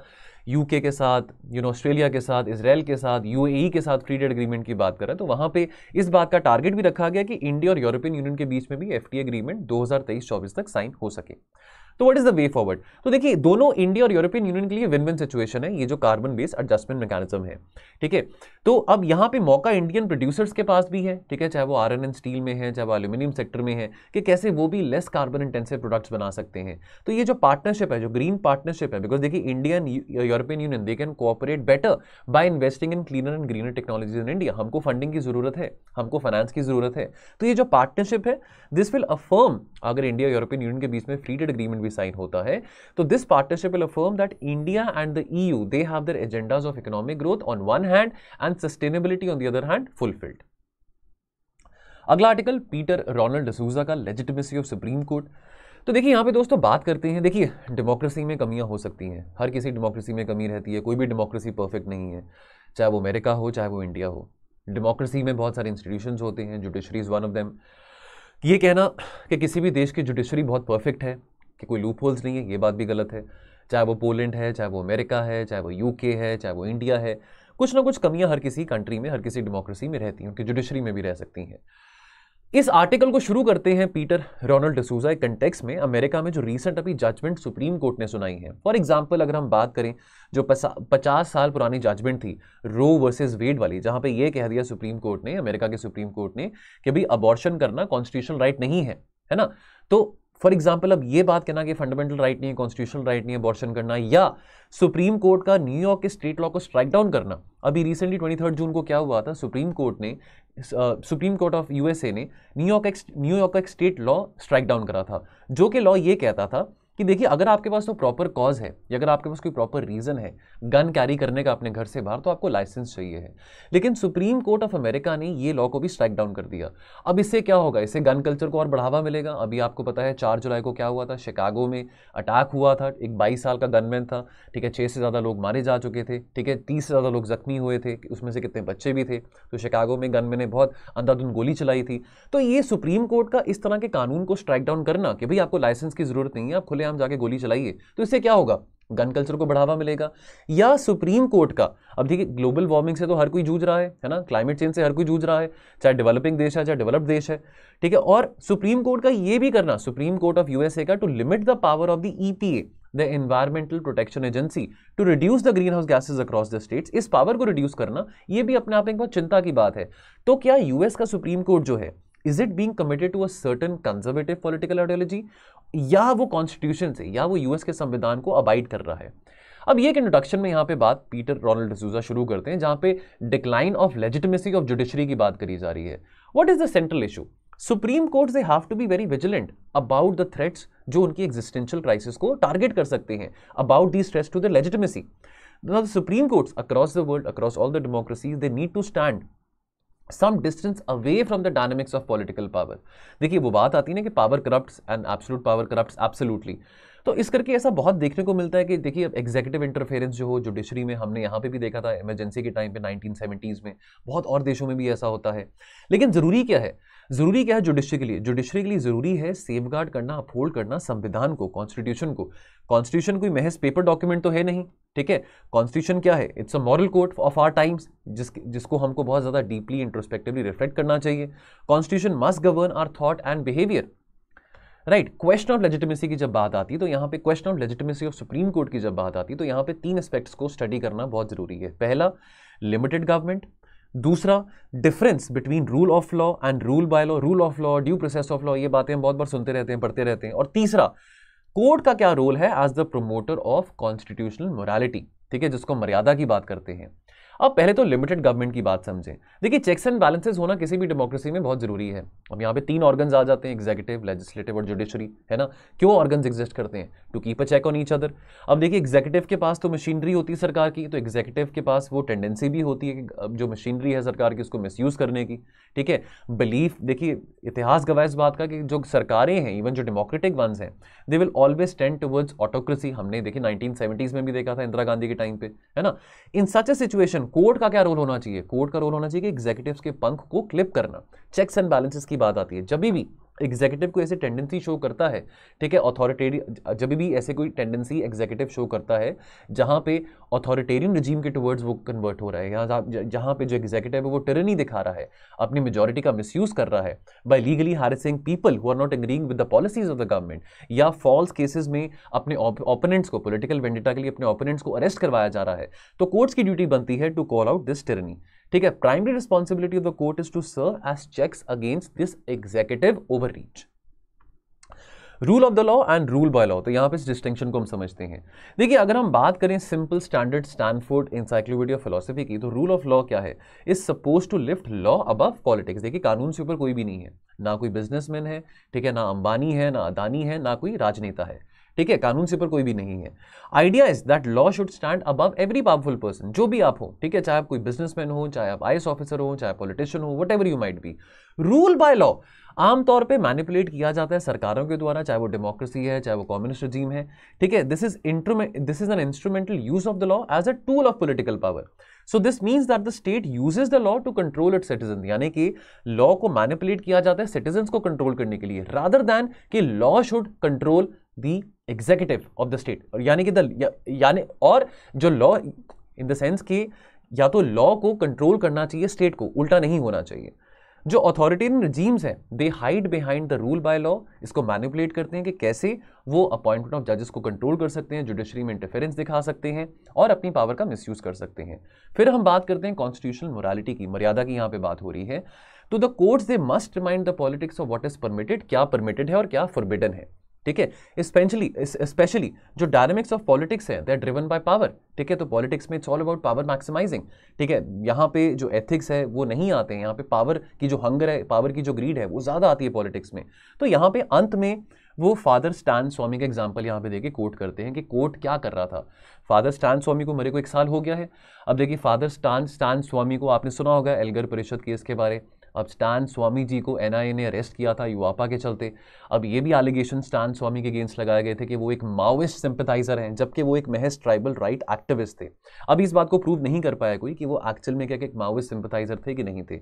यूके के साथ यू नो ऑस्ट्रेलिया के साथ इसराइल के साथ यूएई e के साथ फ्री ट्रेड अग्रीमेंट की बात करें तो वहाँ पे इस बात का टारगेट भी रखा गया कि इंडिया और यूरोपियन यूनियन के बीच में भी एफ एग्रीमेंट दो हज़ार तक साइन हो सके तो what is the way forward तो देखिए दोनों इंडिया और यूरोपियन यूनियन के लिए विन विन सिचुएशन है ये जो कार्बन बेस्ड एडजस्टमेंट मैकेनिज्म है ठीक है तो अब यहाँ पे मौका इंडियन प्रोड्यूसर्स के पास भी है ठीक है चाहे वो आर एन स्टील में है चाहे वो एल्यूमिनियम सेक्टर में है कि कैसे वो भी लेस कार्बन इंटेंसिव प्रोडक्ट्स बना सकते हैं तो ये जो पार्टनरशिप है जो ग्रीन पार्टनरशिप है बिकॉज देखिए Indian European Union they can cooperate better by investing in cleaner and greener technologies in India हमको फंडिंग की जरूरत है हमको फाइनेंस की जरूरत है तो ये जो पार्टनरशिप है दिस विल अफर्म अगर इंडिया यूरोपियन यूनियन के बीच में फ्री ट्रेड अग्रीमेंट भी साइन होता है तो this partnership will affirm that India and the EU they have their agendas of economic growth on one hand and sustainability on the other hand fulfilled अगला article Peter Ronald D'Souza का लेजिटिमेसी ऑफ सुप्रीम कोर्ट तो देखिए यहाँ पे दोस्तों बात करते हैं देखिए डेमोक्रेसी में कमियाँ हो सकती हैं हर किसी डेमोक्रेसी में कमी रहती है कोई भी डेमोक्रेसी परफेक्ट नहीं है चाहे वो अमेरिका हो चाहे वो इंडिया हो डेमोक्रेसी में बहुत सारे इंस्टीट्यूशन होते हैं judiciary is one of them ये कहना कि किसी भी देश की जुडिशरी बहुत परफेक्ट है कि कोई लूप होल्स नहीं है ये बात भी गलत है चाहे वो पोलैंड है चाहे वो अमेरिका है चाहे वो यूके है चाहे वो इंडिया है कुछ ना कुछ कमियां हर किसी कंट्री में हर किसी डेमोक्रेसी में रहती हैं उनकी जुडिशरी में भी रह सकती हैं इस आर्टिकल को शुरू करते हैं पीटर रोनल्ड डिसूजा कंटेक्स में अमेरिका में जो रीसेंट अभी जजमेंट सुप्रीम कोर्ट ने सुनाई है फॉर एग्जाम्पल अगर हम बात करें जो पचास साल पुरानी जजमेंट थी रो वर्सेस वेड वाली जहां पे ये कह दिया सुप्रीम कोर्ट ने अमेरिका के सुप्रीम कोर्ट ने कि भाई अबॉर्शन करना कॉन्स्टिट्यूशनल राइट नहीं है है ना तो फॉर एग्जाम्पल अब ये बात कहना कि फंडामेंटल राइट नहीं है कॉन्स्टिट्यूशनल राइट नहीं है अबॉर्शन करना या सुप्रीम कोर्ट का न्यूयॉर्क के स्टेट लॉ को स्ट्राइक डाउन करना अभी रिसेंटली ट्वेंटी थर्ड जून को क्या हुआ था सुप्रीम कोर्ट ने सुप्रीम कोर्ट ऑफ यूएसए ने न्यूयॉर्क न्यूयॉर्क का एक स्टेट लॉ स्ट्राइक डाउन करा था जो कि लॉ ये कहता था कि देखिए अगर आपके पास तो प्रॉपर कॉज है या अगर आपके पास कोई प्रॉपर रीज़न है गन कैरी करने का अपने घर से बाहर तो आपको लाइसेंस चाहिए है लेकिन सुप्रीम कोर्ट ऑफ अमेरिका ने ये लॉ को भी स्ट्राइक डाउन कर दिया अब इससे क्या होगा इससे गन कल्चर को और बढ़ावा मिलेगा अभी आपको पता है चार जुलाई को क्या हुआ था शिकागो में अटैक हुआ था एक बाईस साल का गनमैन था ठीक है छः से ज़्यादा लोग मारे जा चुके थे ठीक है तीस से ज़्यादा लोग जख्मी हुए थे उसमें से कितने बच्चे भी थे तो शिकागो में गनमैन ने बहुत अंधाधुन गोली चलाई थी तो ये सुप्रीम कोर्ट का इस तरह के कानून को स्ट्राइक डाउन करना कि भाई आपको लाइसेंस की ज़रूरत नहीं है आप खुले हम जाके गोली चलाइए तो इससे क्या होगा गन कल्चर को बढ़ावा मिलेगा या सुप्रीम कोर्ट का अब देखिए ग्लोबल वार्मिंग से तो हर कोई जूझ रहा है है ना क्लाइमेट चेंज से हर कोई जूझ रहा है चाहे डेवलपिंग देश है चाहे डेवलप्ड देश है ठीक है और सुप्रीम कोर्ट का ये भी करना सुप्रीम कोर्ट ऑफ यूएसए का to limit the power of the EPA the environmental protection agency to reduce the greenhouse gases across the states इस पावर को रिड्यूस करना ये भी अपने आप में एक बहुत चिंता की बात है तो क्या यूएस का सुप्रीम कोर्ट जो है is it being committed to a certain conservative political ideology या वो कॉन्स्टिट्यूशन से या वो यूएस के संविधान को अबाइड कर रहा है अब ये एक इंट्रोडक्शन में यहाँ पे बात पीटर रोनल्ड डिसूजा शुरू करते हैं जहाँ पे decline of legitimacy of judiciary की बात करी जा रही है what is the central issue supreme court they have to be very vigilant about the threats जो उनकी एग्जिस्टेंशियल क्राइसिस को टारगेट कर सकते हैं about the stress to the legitimacy supreme courts across the world across all the democracies they need to stand some distance away from the dynamics of political power देखिए वो बात आती है ना कि power corrupt and absolute power corrupt absolutely तो इस करके ऐसा बहुत देखने को मिलता है कि देखिए अब एग्जीक्यूटिव इंटरफेरेंस जो हो जुडिशरी में हमने यहाँ पे भी देखा था इमरजेंसी के टाइम पे सेवेंटीज़ में बहुत और देशों में भी ऐसा होता है लेकिन ज़रूरी क्या है ज़रूरी क्या है जुडिशरी के लिए जुडिशरी के लिए ज़रूरी है सेफ करना अपहोल्ड करना संविधान को कॉन्स्टिट्यूशन को कॉन्स्टिट्यूशन कोई महज पेपर डॉक्यूमेंट तो है नहीं ठीक है कॉन्स्टिट्यूशन क्या है it's a moral code of our times जिस जिसको हमको बहुत ज़्यादा डीपली इंट्रोस्पेक्टिवली रिफ्लेक्ट करना चाहिए constitution must govern our thought and behaviour right question of legitimacy की जब बात आती है तो यहाँ पे question of legitimacy of supreme court की जब बात आती है तो यहाँ पे तीन एस्पेक्ट्स को स्टडी करना बहुत ज़रूरी है पहला लिमिटेड गवर्नमेंट दूसरा difference between rule of law and rule by law rule of law due process of law ये बातें हम बहुत बार सुनते रहते हैं पढ़ते रहते हैं और तीसरा कोर्ट का क्या रोल है as the promoter of constitutional morality ठीक है जिसको मर्यादा की बात करते हैं अब पहले तो लिमिटेड गवर्नमेंट की बात समझें देखिए चेक्स एंड बैलेंसेज होना किसी भी डेमोक्रेसी में बहुत जरूरी है अब यहाँ पे तीन ऑर्गन्स आ जाते हैं एग्जीक्यूटिव लेजिस्लेटिव और जुडिशरी है ना क्यों ऑर्गन्स एग्जिस्ट करते हैं to keep a check on each other अब देखिए एग्जीक्यूटिव के पास तो मशीनरी होती है सरकार की तो एग्जीक्यूटिव के पास वो टेंडेंसी भी होती है कि जो मशीनरी है सरकार की उसको मिस करने की ठीक है बिलीफ देखिए इतिहास गवाह इस बात का कि जो सरकारें हैं इवन जो डेमोक्रेटिक वंस हैं they will always tend towards autocracy हमने देखिए नाइनटीन में भी देखा था इंदिरा गांधी के टाइम पे है ना इन सच ए सिचुएशन कोर्ट का क्या रोल होना चाहिए कोर्ट का रोल होना चाहिए कि एग्जीक्यूटिव के पंख को क्लिप करना चेक्स एंड बैलेंसेस की बात आती है जब भी एग्जीक्यूटिव को ऐसे टेंडेंसी शो करता है ठीक है अथॉरिटेरियन जब भी ऐसे कोई टेंडेंसी एग्जीक्यूटिव शो करता है जहाँ पे अथॉरिटेरियन रजीम के टुवर्ड्स वो कन्वर्ट हो रहा है यहाँ जहाँ पे जो एग्जीक्यूटिव है वो टेरनी दिखा रहा है अपनी मेजोरिटी का मिसयूज़ कर रहा है by legally harassing people who are not agreeing with the policies of the government या फॉल्स केसेज में अपने ओपोनेंट्स को पोलिटिकल वेंडेटा के लिए अपने ओपोनेंट्स को अरेस्ट करवाया जा रहा है तो कोर्ट्स की ड्यूटी बनती है to call out this turn ठीक है primary responsibility of the court is to serve as checks against this executive overreach rule of the law and rule by law तो यहां पे इस डिस्टिंक्शन को हम समझते हैं देखिए अगर हम बात करें simple standard Stanford encyclopedia philosophy की तो रूल ऑफ लॉ क्या है is suppose to lift law above politics देखिए कानून से ऊपर कोई भी नहीं है ना कोई बिजनेसमैन है ठीक है ना अंबानी है ना अदानी है ना कोई राजनेता है ठीक है कानून से पर कोई भी नहीं है idea is that law should stand above every powerful person जो भी आप हो ठीक है चाहे आप कोई बिजनेसमैन हो चाहे आप आई ऑफिसर हो चाहे पॉलिटिशियन हो whatever you might be rule by law आमतौर पे मैनिपुलेट किया जाता है सरकारों के द्वारा चाहे वो डेमोक्रेसी है चाहे वो कम्युनिस्ट रजीम है ठीक है this is instrument this is an instrumental use of the law as a tool of political power so this means that the state uses the law to control it citizen यानी कि law को manipulate किया जाता है citizen को control करने के लिए रादर दैन कि law should control the executive of the state और यानी कि यानी और जो लॉ इन द सेंस कि या तो लॉ को कंट्रोल करना चाहिए स्टेट को उल्टा नहीं होना चाहिए जो अथॉरिटेरियन रिजीम्स हैं they hide behind the rule by law इसको मैनिपुलेट करते हैं कि कैसे वो अपॉइंटमेंट ऑफ जजेस को कंट्रोल कर सकते हैं जुडिशरी में इंटरफेरेंस दिखा सकते हैं और अपनी पावर का मिसयूज कर सकते हैं फिर हम बात करते हैं कॉन्स्टिट्यूशनल मोरालिटी की मर्यादा की यहाँ पे बात हो रही है तो the courts they must remind the politics of what is permitted क्या परमिटेड है और क्या फॉरबिडन है ठीक है स्पेशली स्पेशली जो डायनेमिक्स ऑफ पॉलिटिक्स है they are driven by power ठीक है तो पॉलिटिक्स में it's all about power maximising ठीक है यहाँ पे जो एथिक्स है वो नहीं आते हैं यहाँ पे पावर की जो हंगर है पावर की जो ग्रीड है वो ज़्यादा आती है पॉलिटिक्स में तो यहाँ पे अंत में वो फादर स्टैन स्वामी का एग्जाम्पल यहाँ पे देके कोट करते हैं कि कोर्ट क्या कर रहा था फादर स्टैन स्वामी को मरे को एक साल हो गया है अब देखिए फादर स्टैन स्टैन स्वामी को आपने सुना होगा एलगर परिषद केस के बारे में अब स्टान स्वामी जी को एन ने अरेस्ट किया था युवापा के चलते अब ये भी एलिगेशन स्टान स्वामी के अगेंस्ट लगाए गए थे कि वो एक माओविस्ट सिंपथाइजर हैं जबकि वो एक महज ट्राइबल राइट एक्टिविस्ट थे अब इस बात को प्रूव नहीं कर पाया कोई कि वो एक्चुअल में क्या एक माओविस्ट सिंपथाइजर थे कि नहीं थे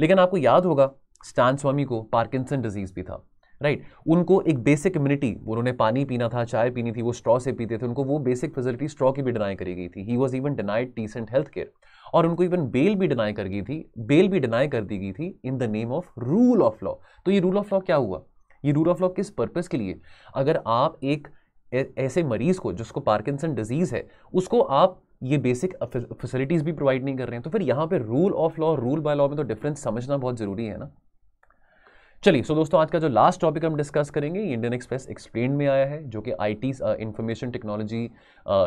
लेकिन आपको याद होगा स्टान स्वामी को पार्किंसन डिजीज़ भी था राइट right. उनको एक बेसिक इम्यूनिटी उन्होंने पानी पीना था चाय पीनी थी वो स्ट्रॉ से पीते थे उनको वो बेसिक फैसिलिटी स्ट्रॉ की भी डिनाई करी गई थी he was even denied decent health care और उनको इवन बेल भी डिनाई कर गई थी बेल भी डिनाई कर दी गई थी in the name of rule of law तो ये रूल ऑफ लॉ क्या हुआ ये रूल ऑफ लॉ किस पर्पज़ के लिए अगर आप एक ऐसे मरीज़ को जिसको पार्किंसन डिजीज़ है उसको आप ये बेसिक फैसिलिटीज़ भी प्रोवाइड नहीं कर रहे हैं तो फिर यहाँ पे rule of law rule by law में तो डिफरेंस समझना बहुत ज़रूरी है ना चलिए सो दोस्तों आज का जो लास्ट टॉपिक हम डिस्कस करेंगे इंडियन एक्सप्रेस एक्सप्लेन में आया है जो कि I T information technology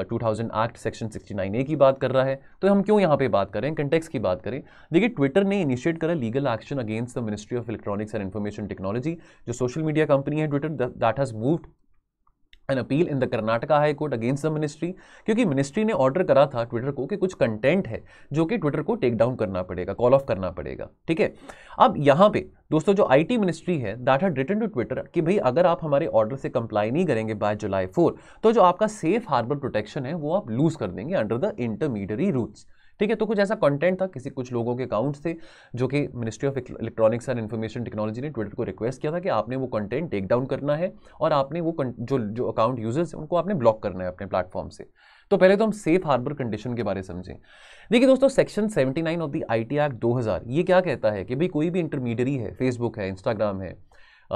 two thousand act section sixty nine A की बात कर रहा है तो हम क्यों यहाँ पे बात करें कंटेक्स की बात करें देखिए ट्विटर ने इनिशिएट करा legal action against the ministry of electronics and information technology जो सोशल मीडिया कंपनी है Twitter that has move an appeal in the Karnataka high court against the ministry क्योंकि मिनिस्ट्री ने ऑर्डर करा था ट्विटर को कि कुछ कंटेंट है जो कि ट्विटर को टेक डाउन करना पड़ेगा कॉल ऑफ करना पड़ेगा ठीक है अब यहाँ पे दोस्तों जो आईटी मिनिस्ट्री है that had written to Twitter कि भाई अगर आप हमारे ऑर्डर से कंप्लाई नहीं करेंगे बाय जुलाई फोर तो जो आपका सेफ हार्बर प्रोटेक्शन है वो आप लूज कर देंगे अंडर द इंटरमीडियरी रूट्स ठीक है तो कुछ ऐसा कंटेंट था किसी कुछ लोगों के अकाउंट थे जो कि ministry of electronics and information technology ने ट्विटर को रिक्वेस्ट किया था कि आपने वो कंटेंट टेक डाउन करना है और आपने वो जो जो अकाउंट यूजर्स उनको आपने ब्लॉक करना है अपने प्लेटफॉर्म से तो पहले तो हम सेफ हार्बर कंडीशन के बारे समझें देखिए दोस्तों section 79 of the IT act 2000 ये क्या कहता है कि भाई कोई भी इंटरमीडियरी है फेसबुक है इंस्टाग्राम है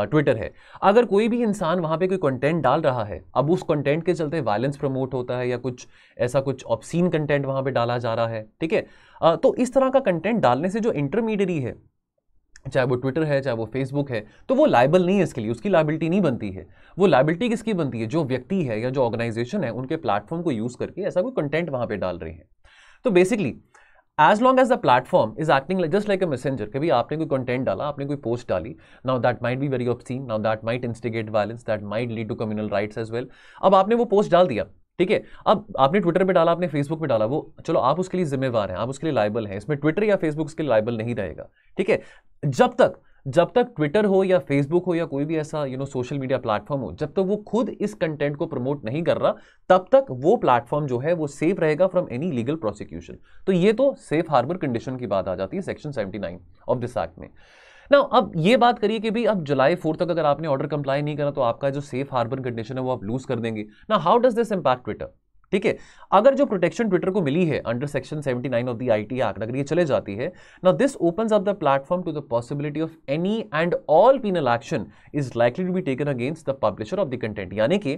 ट्विटर है अगर कोई भी इंसान वहाँ पे कोई कंटेंट डाल रहा है अब उस कंटेंट के चलते वायलेंस प्रमोट होता है या कुछ ऐसा कुछ ऑप्सीन कंटेंट वहाँ पे डाला जा रहा है ठीक है तो इस तरह का कंटेंट डालने से जो इंटरमीडियरी है चाहे वो ट्विटर है चाहे वो फेसबुक है तो वो लाइबल नहीं है इसके लिए उसकी लाइबिलिटी नहीं बनती है वो लाइबिलिटी किसकी बनती है जो व्यक्ति है या जो ऑर्गेनाइजेशन है उनके प्लेटफॉर्म को यूज़ करके ऐसा कोई कंटेंट वहाँ पर डाल रहे हैं तो basically as long as the platform is acting just like a messenger कभी आपने कोई कंटेंट डाला आपने कोई पोस्ट डाली now that might be very of now that might instigate violence that might lead to communal riots as well अब आपने वो पोस्ट डाल दिया ठीक है अब आपने ट्विटर पे डाला आपने फेसबुक पे डाला वो चलो आप उसके लिए जिम्मेवार हैं आप उसके लिए लाइबल हैं इसमें ट्विटर या फेसबुक उसके लिए लाइबल नहीं रहेगा ठीक है जब तक जब तक ट्विटर हो या फेसबुक हो या कोई भी ऐसा you know social media platform हो जब तक वो खुद इस कंटेंट को प्रमोट नहीं कर रहा तब तक वो प्लेटफॉर्म जो है वो सेफ रहेगा फ्रॉम एनी लीगल प्रोसिक्यूशन तो ये तो सेफ हार्बर कंडीशन की बात आ जाती है section nine of this act में ना अब ये बात करिए कि भाई अब जुलाई फोर्थ तक अगर आपने ऑर्डर कंप्लाई नहीं करा तो आपका जो सेफ हार्बर कंडीशन है वो आप लूज कर देंगे ना how does this impact Twitter ठीक है अगर जो प्रोटेक्शन ट्विटर को मिली है under section 79 of the IT act अगर ये चले जाती है now this opens up the platform to the possibility of any and all penal action is likely to be taken against the publisher of the content यानी कि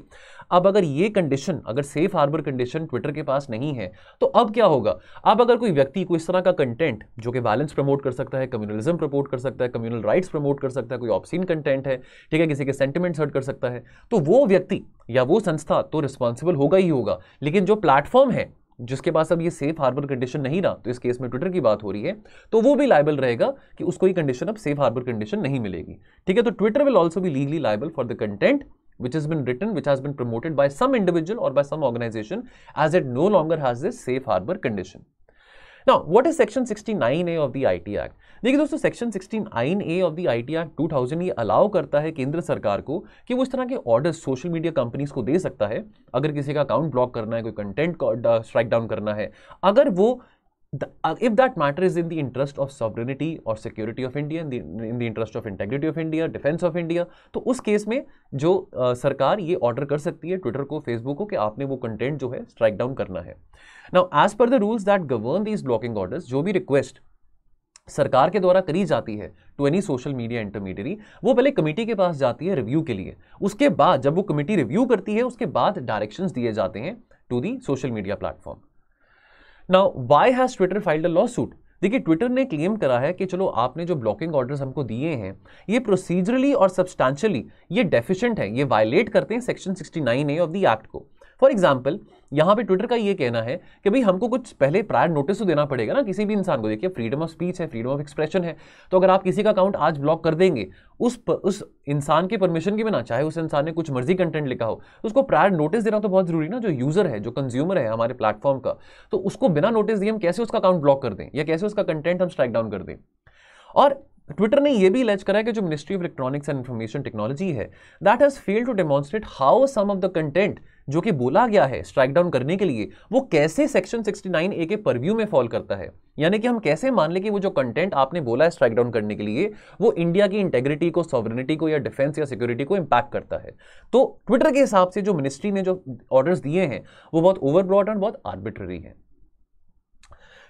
अब अगर ये कंडीशन अगर सेफ हार्बर कंडीशन ट्विटर के पास नहीं है तो अब क्या होगा अब अगर कोई व्यक्ति को इस तरह का कंटेंट जो कि वायलेंस प्रमोट कर सकता है कम्युनलिज्म प्रमोट कर सकता है कम्युनल राइट्स प्रमोट कर सकता है कोई ऑप्शीन कंटेंट है ठीक है किसी के सेंटिमेंट्स हर्ट कर सकता है तो वो व्यक्ति या वो संस्था तो रिस्पॉन्सिबल होगा ही होगा लेकिन जो प्लेटफॉर्म है जिसके पास अब ये सेफ हार्बर कंडीशन नहीं रहा तो इस केस में ट्विटर की बात हो रही है तो वो भी लाइबल रहेगा कि उसको ये कंडीशन अब सेफ हार्बर कंडीशन नहीं मिलेगी ठीक है तो ट्विटर विल ऑल्सो भी legally liable for the content which is been written which has been promoted by some individual और by some organisation as it no longer has this safe harbour condition Now, what is Section 69A of the IT Act? देखिए दोस्तों section A of the T act two ये allow करता है केंद्र सरकार को कि वो इस तरह के ऑर्डर्स सोशल मीडिया कंपनीज को दे सकता है अगर किसी का अकाउंट ब्लॉक करना है कोई कंटेंट स्ट्राइक डाउन करना है अगर वो the, uh, if that matter is in the interest of sovereignty or security of India, in the, in the interest of integrity of India, defense of India, तो उस case में जो uh, सरकार ये ऑर्डर कर सकती है ट्विटर को फेसबुक को कि आपने वो कंटेंट जो है स्ट्राइक डाउन करना है now as per the rules that govern these blocking orders जो भी रिक्वेस्ट सरकार के द्वारा करी जाती है to any social media intermediary वो पहले कमेटी के पास जाती है रिव्यू के लिए उसके बाद जब वो कमेटी रिव्यू करती है उसके बाद डायरेक्शंस दिए जाते हैं to the social media platform now why has Twitter filed a lawsuit देखिए ट्विटर ने क्लेम करा है कि चलो आपने जो ब्लॉकिंग ऑर्डर्स हमको दिए हैं ये प्रोसीजरली और सब्सटैंशली ये डेफिशिएंट है ये वायलेट करते हैं section 69 A of the act को फॉर एग्जाम्पल यहाँ पे ट्विटर का ये कहना है कि भाई हमको कुछ पहले प्रायर नोटिस तो देना पड़ेगा ना किसी भी इंसान को देखिए फ्रीडम ऑफ स्पीच है फ्रीडम ऑफ एक्सप्रेशन है तो अगर आप किसी का अकाउंट आज ब्लॉक कर देंगे उस प, उस इंसान के परमिशन के बिना चाहे उस इंसान ने कुछ मर्जी कंटेंट लिखा हो तो उसको प्रायर नोटिस देना तो बहुत जरूरी ना जो यूज़र है जो कंज्यूमर है हमारे प्लेटफॉर्म का तो उसको बिना नोटिस दिए हम कैसे उसका अकाउंट ब्लॉक कर दें या कैसे उसका कंटेंट हम स्ट्राइक डाउन कर दें और ट्विटर ने यह भी इलेज करा है कि जो ministry of electronics and information technology है that has fail to demonstrate how some of the content जो कि बोला गया है स्ट्राइक डाउन करने के लिए वो कैसे सेक्शन 69 ए के परव्यू में फॉल करता है यानी कि हम कैसे मान लें कि वो जो कंटेंट आपने बोला है स्ट्राइक डाउन करने के लिए वो इंडिया की इंटेग्रिटी को सॉवरिनिटी को या डिफेंस या सिक्योरिटी को इम्पैक्ट करता है तो ट्विटर के हिसाब से जो मिनिस्ट्री ने जो ऑर्डर्स दिए हैं वो बहुत ओवरब्रॉड और बहुत आर्बिट्ररी हैं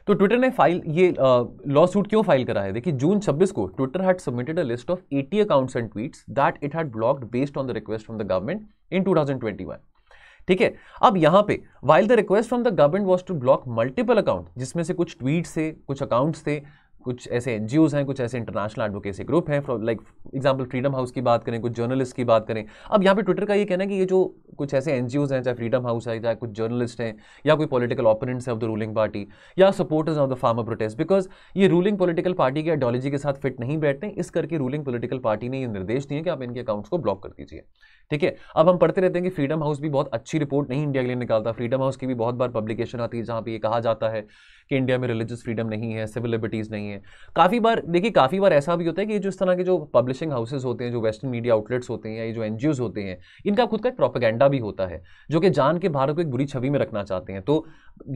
तो ट्विटर ने फाइल ये लॉ सूट क्यों फाइल करा है देखिए जून 26 को Twitter had submitted a list of 80 accounts and tweets that it had blocked based on the request from the government in 2021 ठीक है अब यहां पे while the request from the government was to block multiple account जिसमें से कुछ tweet थे कुछ अकाउंट्स थे कुछ ऐसे एन हैं कुछ ऐसे इंटरनेशनल एडवोकेसी ग्रुप हैं लाइक एग्जाम्पल फ्रीडम हाउस की बात करें कुछ जर्नलिस्ट की बात करें अब यहाँ पे ट्विटर का ये कहना है कि ये जो कुछ ऐसे एन हैं चाहे फ्रीडम हाउस है चाहे कुछ जर्नलिस्ट हैं या कोई पॉलिटिकल ओपोनेंट्स है ऑफ द रूलिंग पार्टी या supporters of the farmer protest because ये रूलिंग पोलिटिकल पार्टी की आइडियोलॉजी के साथ फिट नहीं बैठते इस करके रूलिंग पोलिटिकल पार्टी ने ये निर्देश दिए कि आप इनके अकाउंट्स को ब्लॉक कर दीजिए ठीक है अब हम पढ़ते रहते हैं कि फ्रीडम हाउस भी बहुत अच्छी रिपोर्ट नहीं इंडिया के लिए निकालता फ्रीडम हाउस की भी बहुत बार पब्लिकेशन आती है जहाँ पर ये कहा जाता है कि इंडिया में रिलीजियस फ्रीडम नहीं है सिविल लिबर्टीज़ नहीं है काफ़ी बार देखिए काफ़ी बार ऐसा भी होता है कि जो इस तरह के जो पब्लिशिंग हाउसेज होते हैं जो वेस्टर्न मीडिया आउटलेट्स होते हैं या जो एन होते हैं इनका खुद का एक प्रोपेगेंडा भी होता है जो कि जान के भारत को एक बुरी छवि में रखना चाहते हैं तो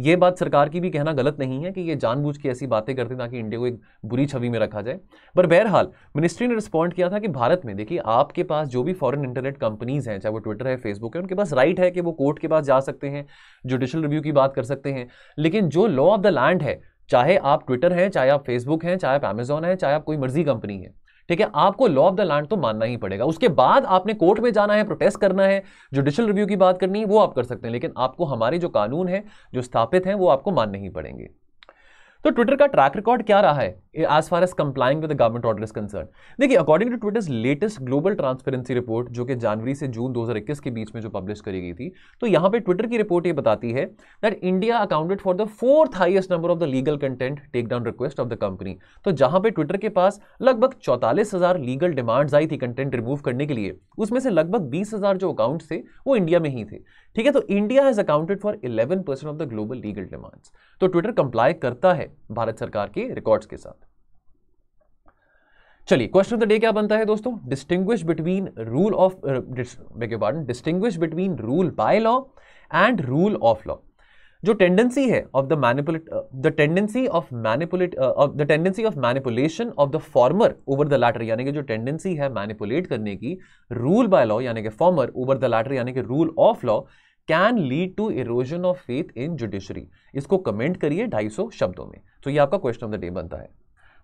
ये बात सरकार की भी कहना गलत नहीं है कि ये जानबूझ के ऐसी बातें करते ताकि इंडिया को एक बुरी छवि में रखा जाए पर बहरहाल मिनिस्ट्री ने रिस्पॉन्ड किया था कि भारत में देखिए आपके पास जो भी फॉरेन इंटरनेट कंपनीज हैं चाहे वो ट्विटर है फेसबुक है उनके पास राइट है कि वो कोर्ट के पास जा सकते हैं जुडिशल रिव्यू की बात कर सकते हैं लेकिन जो लॉ ऑफ द प्लांट है चाहे आप ट्विटर हैं चाहे आप फेसबुक हैं चाहे आप अमेजोन हैं चाहे आप कोई मर्जी कंपनी है ठीक है आपको लॉ ऑफ द लैंड तो मानना ही पड़ेगा उसके बाद आपने कोर्ट में जाना है प्रोटेस्ट करना है जुडिशल रिव्यू की बात करनी है वो आप कर सकते हैं लेकिन आपको हमारे जो कानून है जो स्थापित हैं वो आपको मानने ही पड़ेंगे तो ट्विटर का ट्रैक रिकॉर्ड क्या रहा है as far as complying with government order is concern देखिए according to Twitter's latest global transparency report जो कि जनवरी से जून 2021 के बीच में जो पब्लिश करी गई थी तो यहाँ पे ट्विटर की रिपोर्ट ये बताती है that India accounted for the fourth highest number of the legal content take down request of the company तो जहाँ पर ट्विटर के पास लगभग चौतालीस लीगल डिमांड्स आई थी कंटेंट रिमूव करने के लिए उसमें से लगभग बीस जो अकाउंट्स थे वो इंडिया में ही थे ठीक है तो India has accounted for 11 percent of the global legal demands तो ट्विटर कंप्लाई करता है भारत सरकार के रिकॉर्ड्स के साथ चलिए क्वेश्चन ऑफ द डे क्या बनता है दोस्तों distinguish between rule of distinguish between rule by law and rule of law जो टेंडेंसी है of the manipulate the tendency of manipulate of the tendency of manipulation of the former over the latter यानी कि जो tendency है manipulate करने की rule by law यानी कि फॉर्मर ओवर द लैटर यानी कि rule of law can lead to erosion of faith in judiciary इसको कमेंट करिए 250 शब्दों में तो ये आपका क्वेश्चन ऑफ द डे बनता है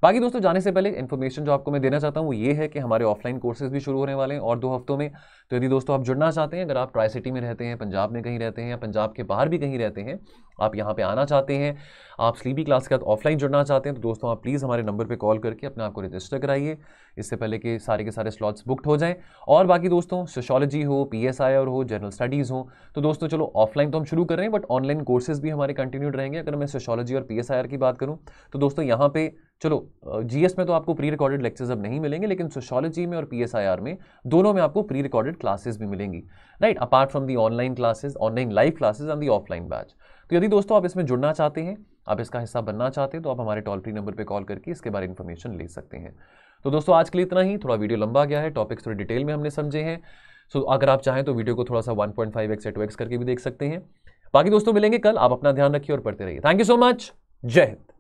बाकी दोस्तों जाने से पहले इन्फॉर्मेशन जो आपको मैं देना चाहता हूँ वो ये है कि हमारे ऑफलाइन कोर्सेज भी शुरू होने वाले हैं और दो हफ्तों में तो यदि दोस्तों आप जुड़ना चाहते हैं अगर आप ट्राई सिटी में रहते हैं पंजाब में कहीं रहते हैं या पंजाब के बाहर भी कहीं रहते हैं आप यहाँ पे आना चाहते हैं आप स्लीपी क्लास के साथ ऑफलाइन जुड़ना चाहते हैं तो दोस्तों आप प्लीज़ हमारे नंबर पर कॉल करके अपने आप को रजिस्टर कराइए इससे पहले कि सारे के सारे स्लॉट्स बुकड हो जाएँ और बाकी दोस्तों सोशोलॉजी हो पी और हो जनरल स्टडीज़ हो तो दोस्तों चलो ऑफलाइन तो हम शुरू कर रहे हैं बट ऑनलाइन कोर्सेज भी हमारे कंटिन्यूड रहेंगे अगर मैं सोशोलॉजी और पी की बात करूँ तो दोस्तों यहाँ पर चलो जीएस में तो आपको प्री रिकॉर्डेड लेक्चर्स अब नहीं मिलेंगे लेकिन सोशोलॉजी में और पीएसआईआर में दोनों में आपको प्री रिकॉर्डेड क्लासेस भी मिलेंगी right apart from the online classes online live classes and the offline batch तो यदि दोस्तों आप इसमें जुड़ना चाहते हैं आप इसका हिस्सा बनना चाहते हैं तो आप हमारे टोल फ्री नंबर पर कॉल करके इसके बारे में इन्फॉर्मेशन ले सकते हैं तो दोस्तों आज के लिए इतना ही थोड़ा वीडियो लंबा गया है टॉपिक्स थोड़े डिटेल में हमने समझे हैं सो अगर आप चाहें तो वीडियो को थोड़ा सा 1.5x टू एक्स करके भी देख सकते हैं बाकी दोस्तों मिलेंगे कल आप अपना ध्यान रखिए और पढ़ते रहिए थैंक यू सो मच जय हिंद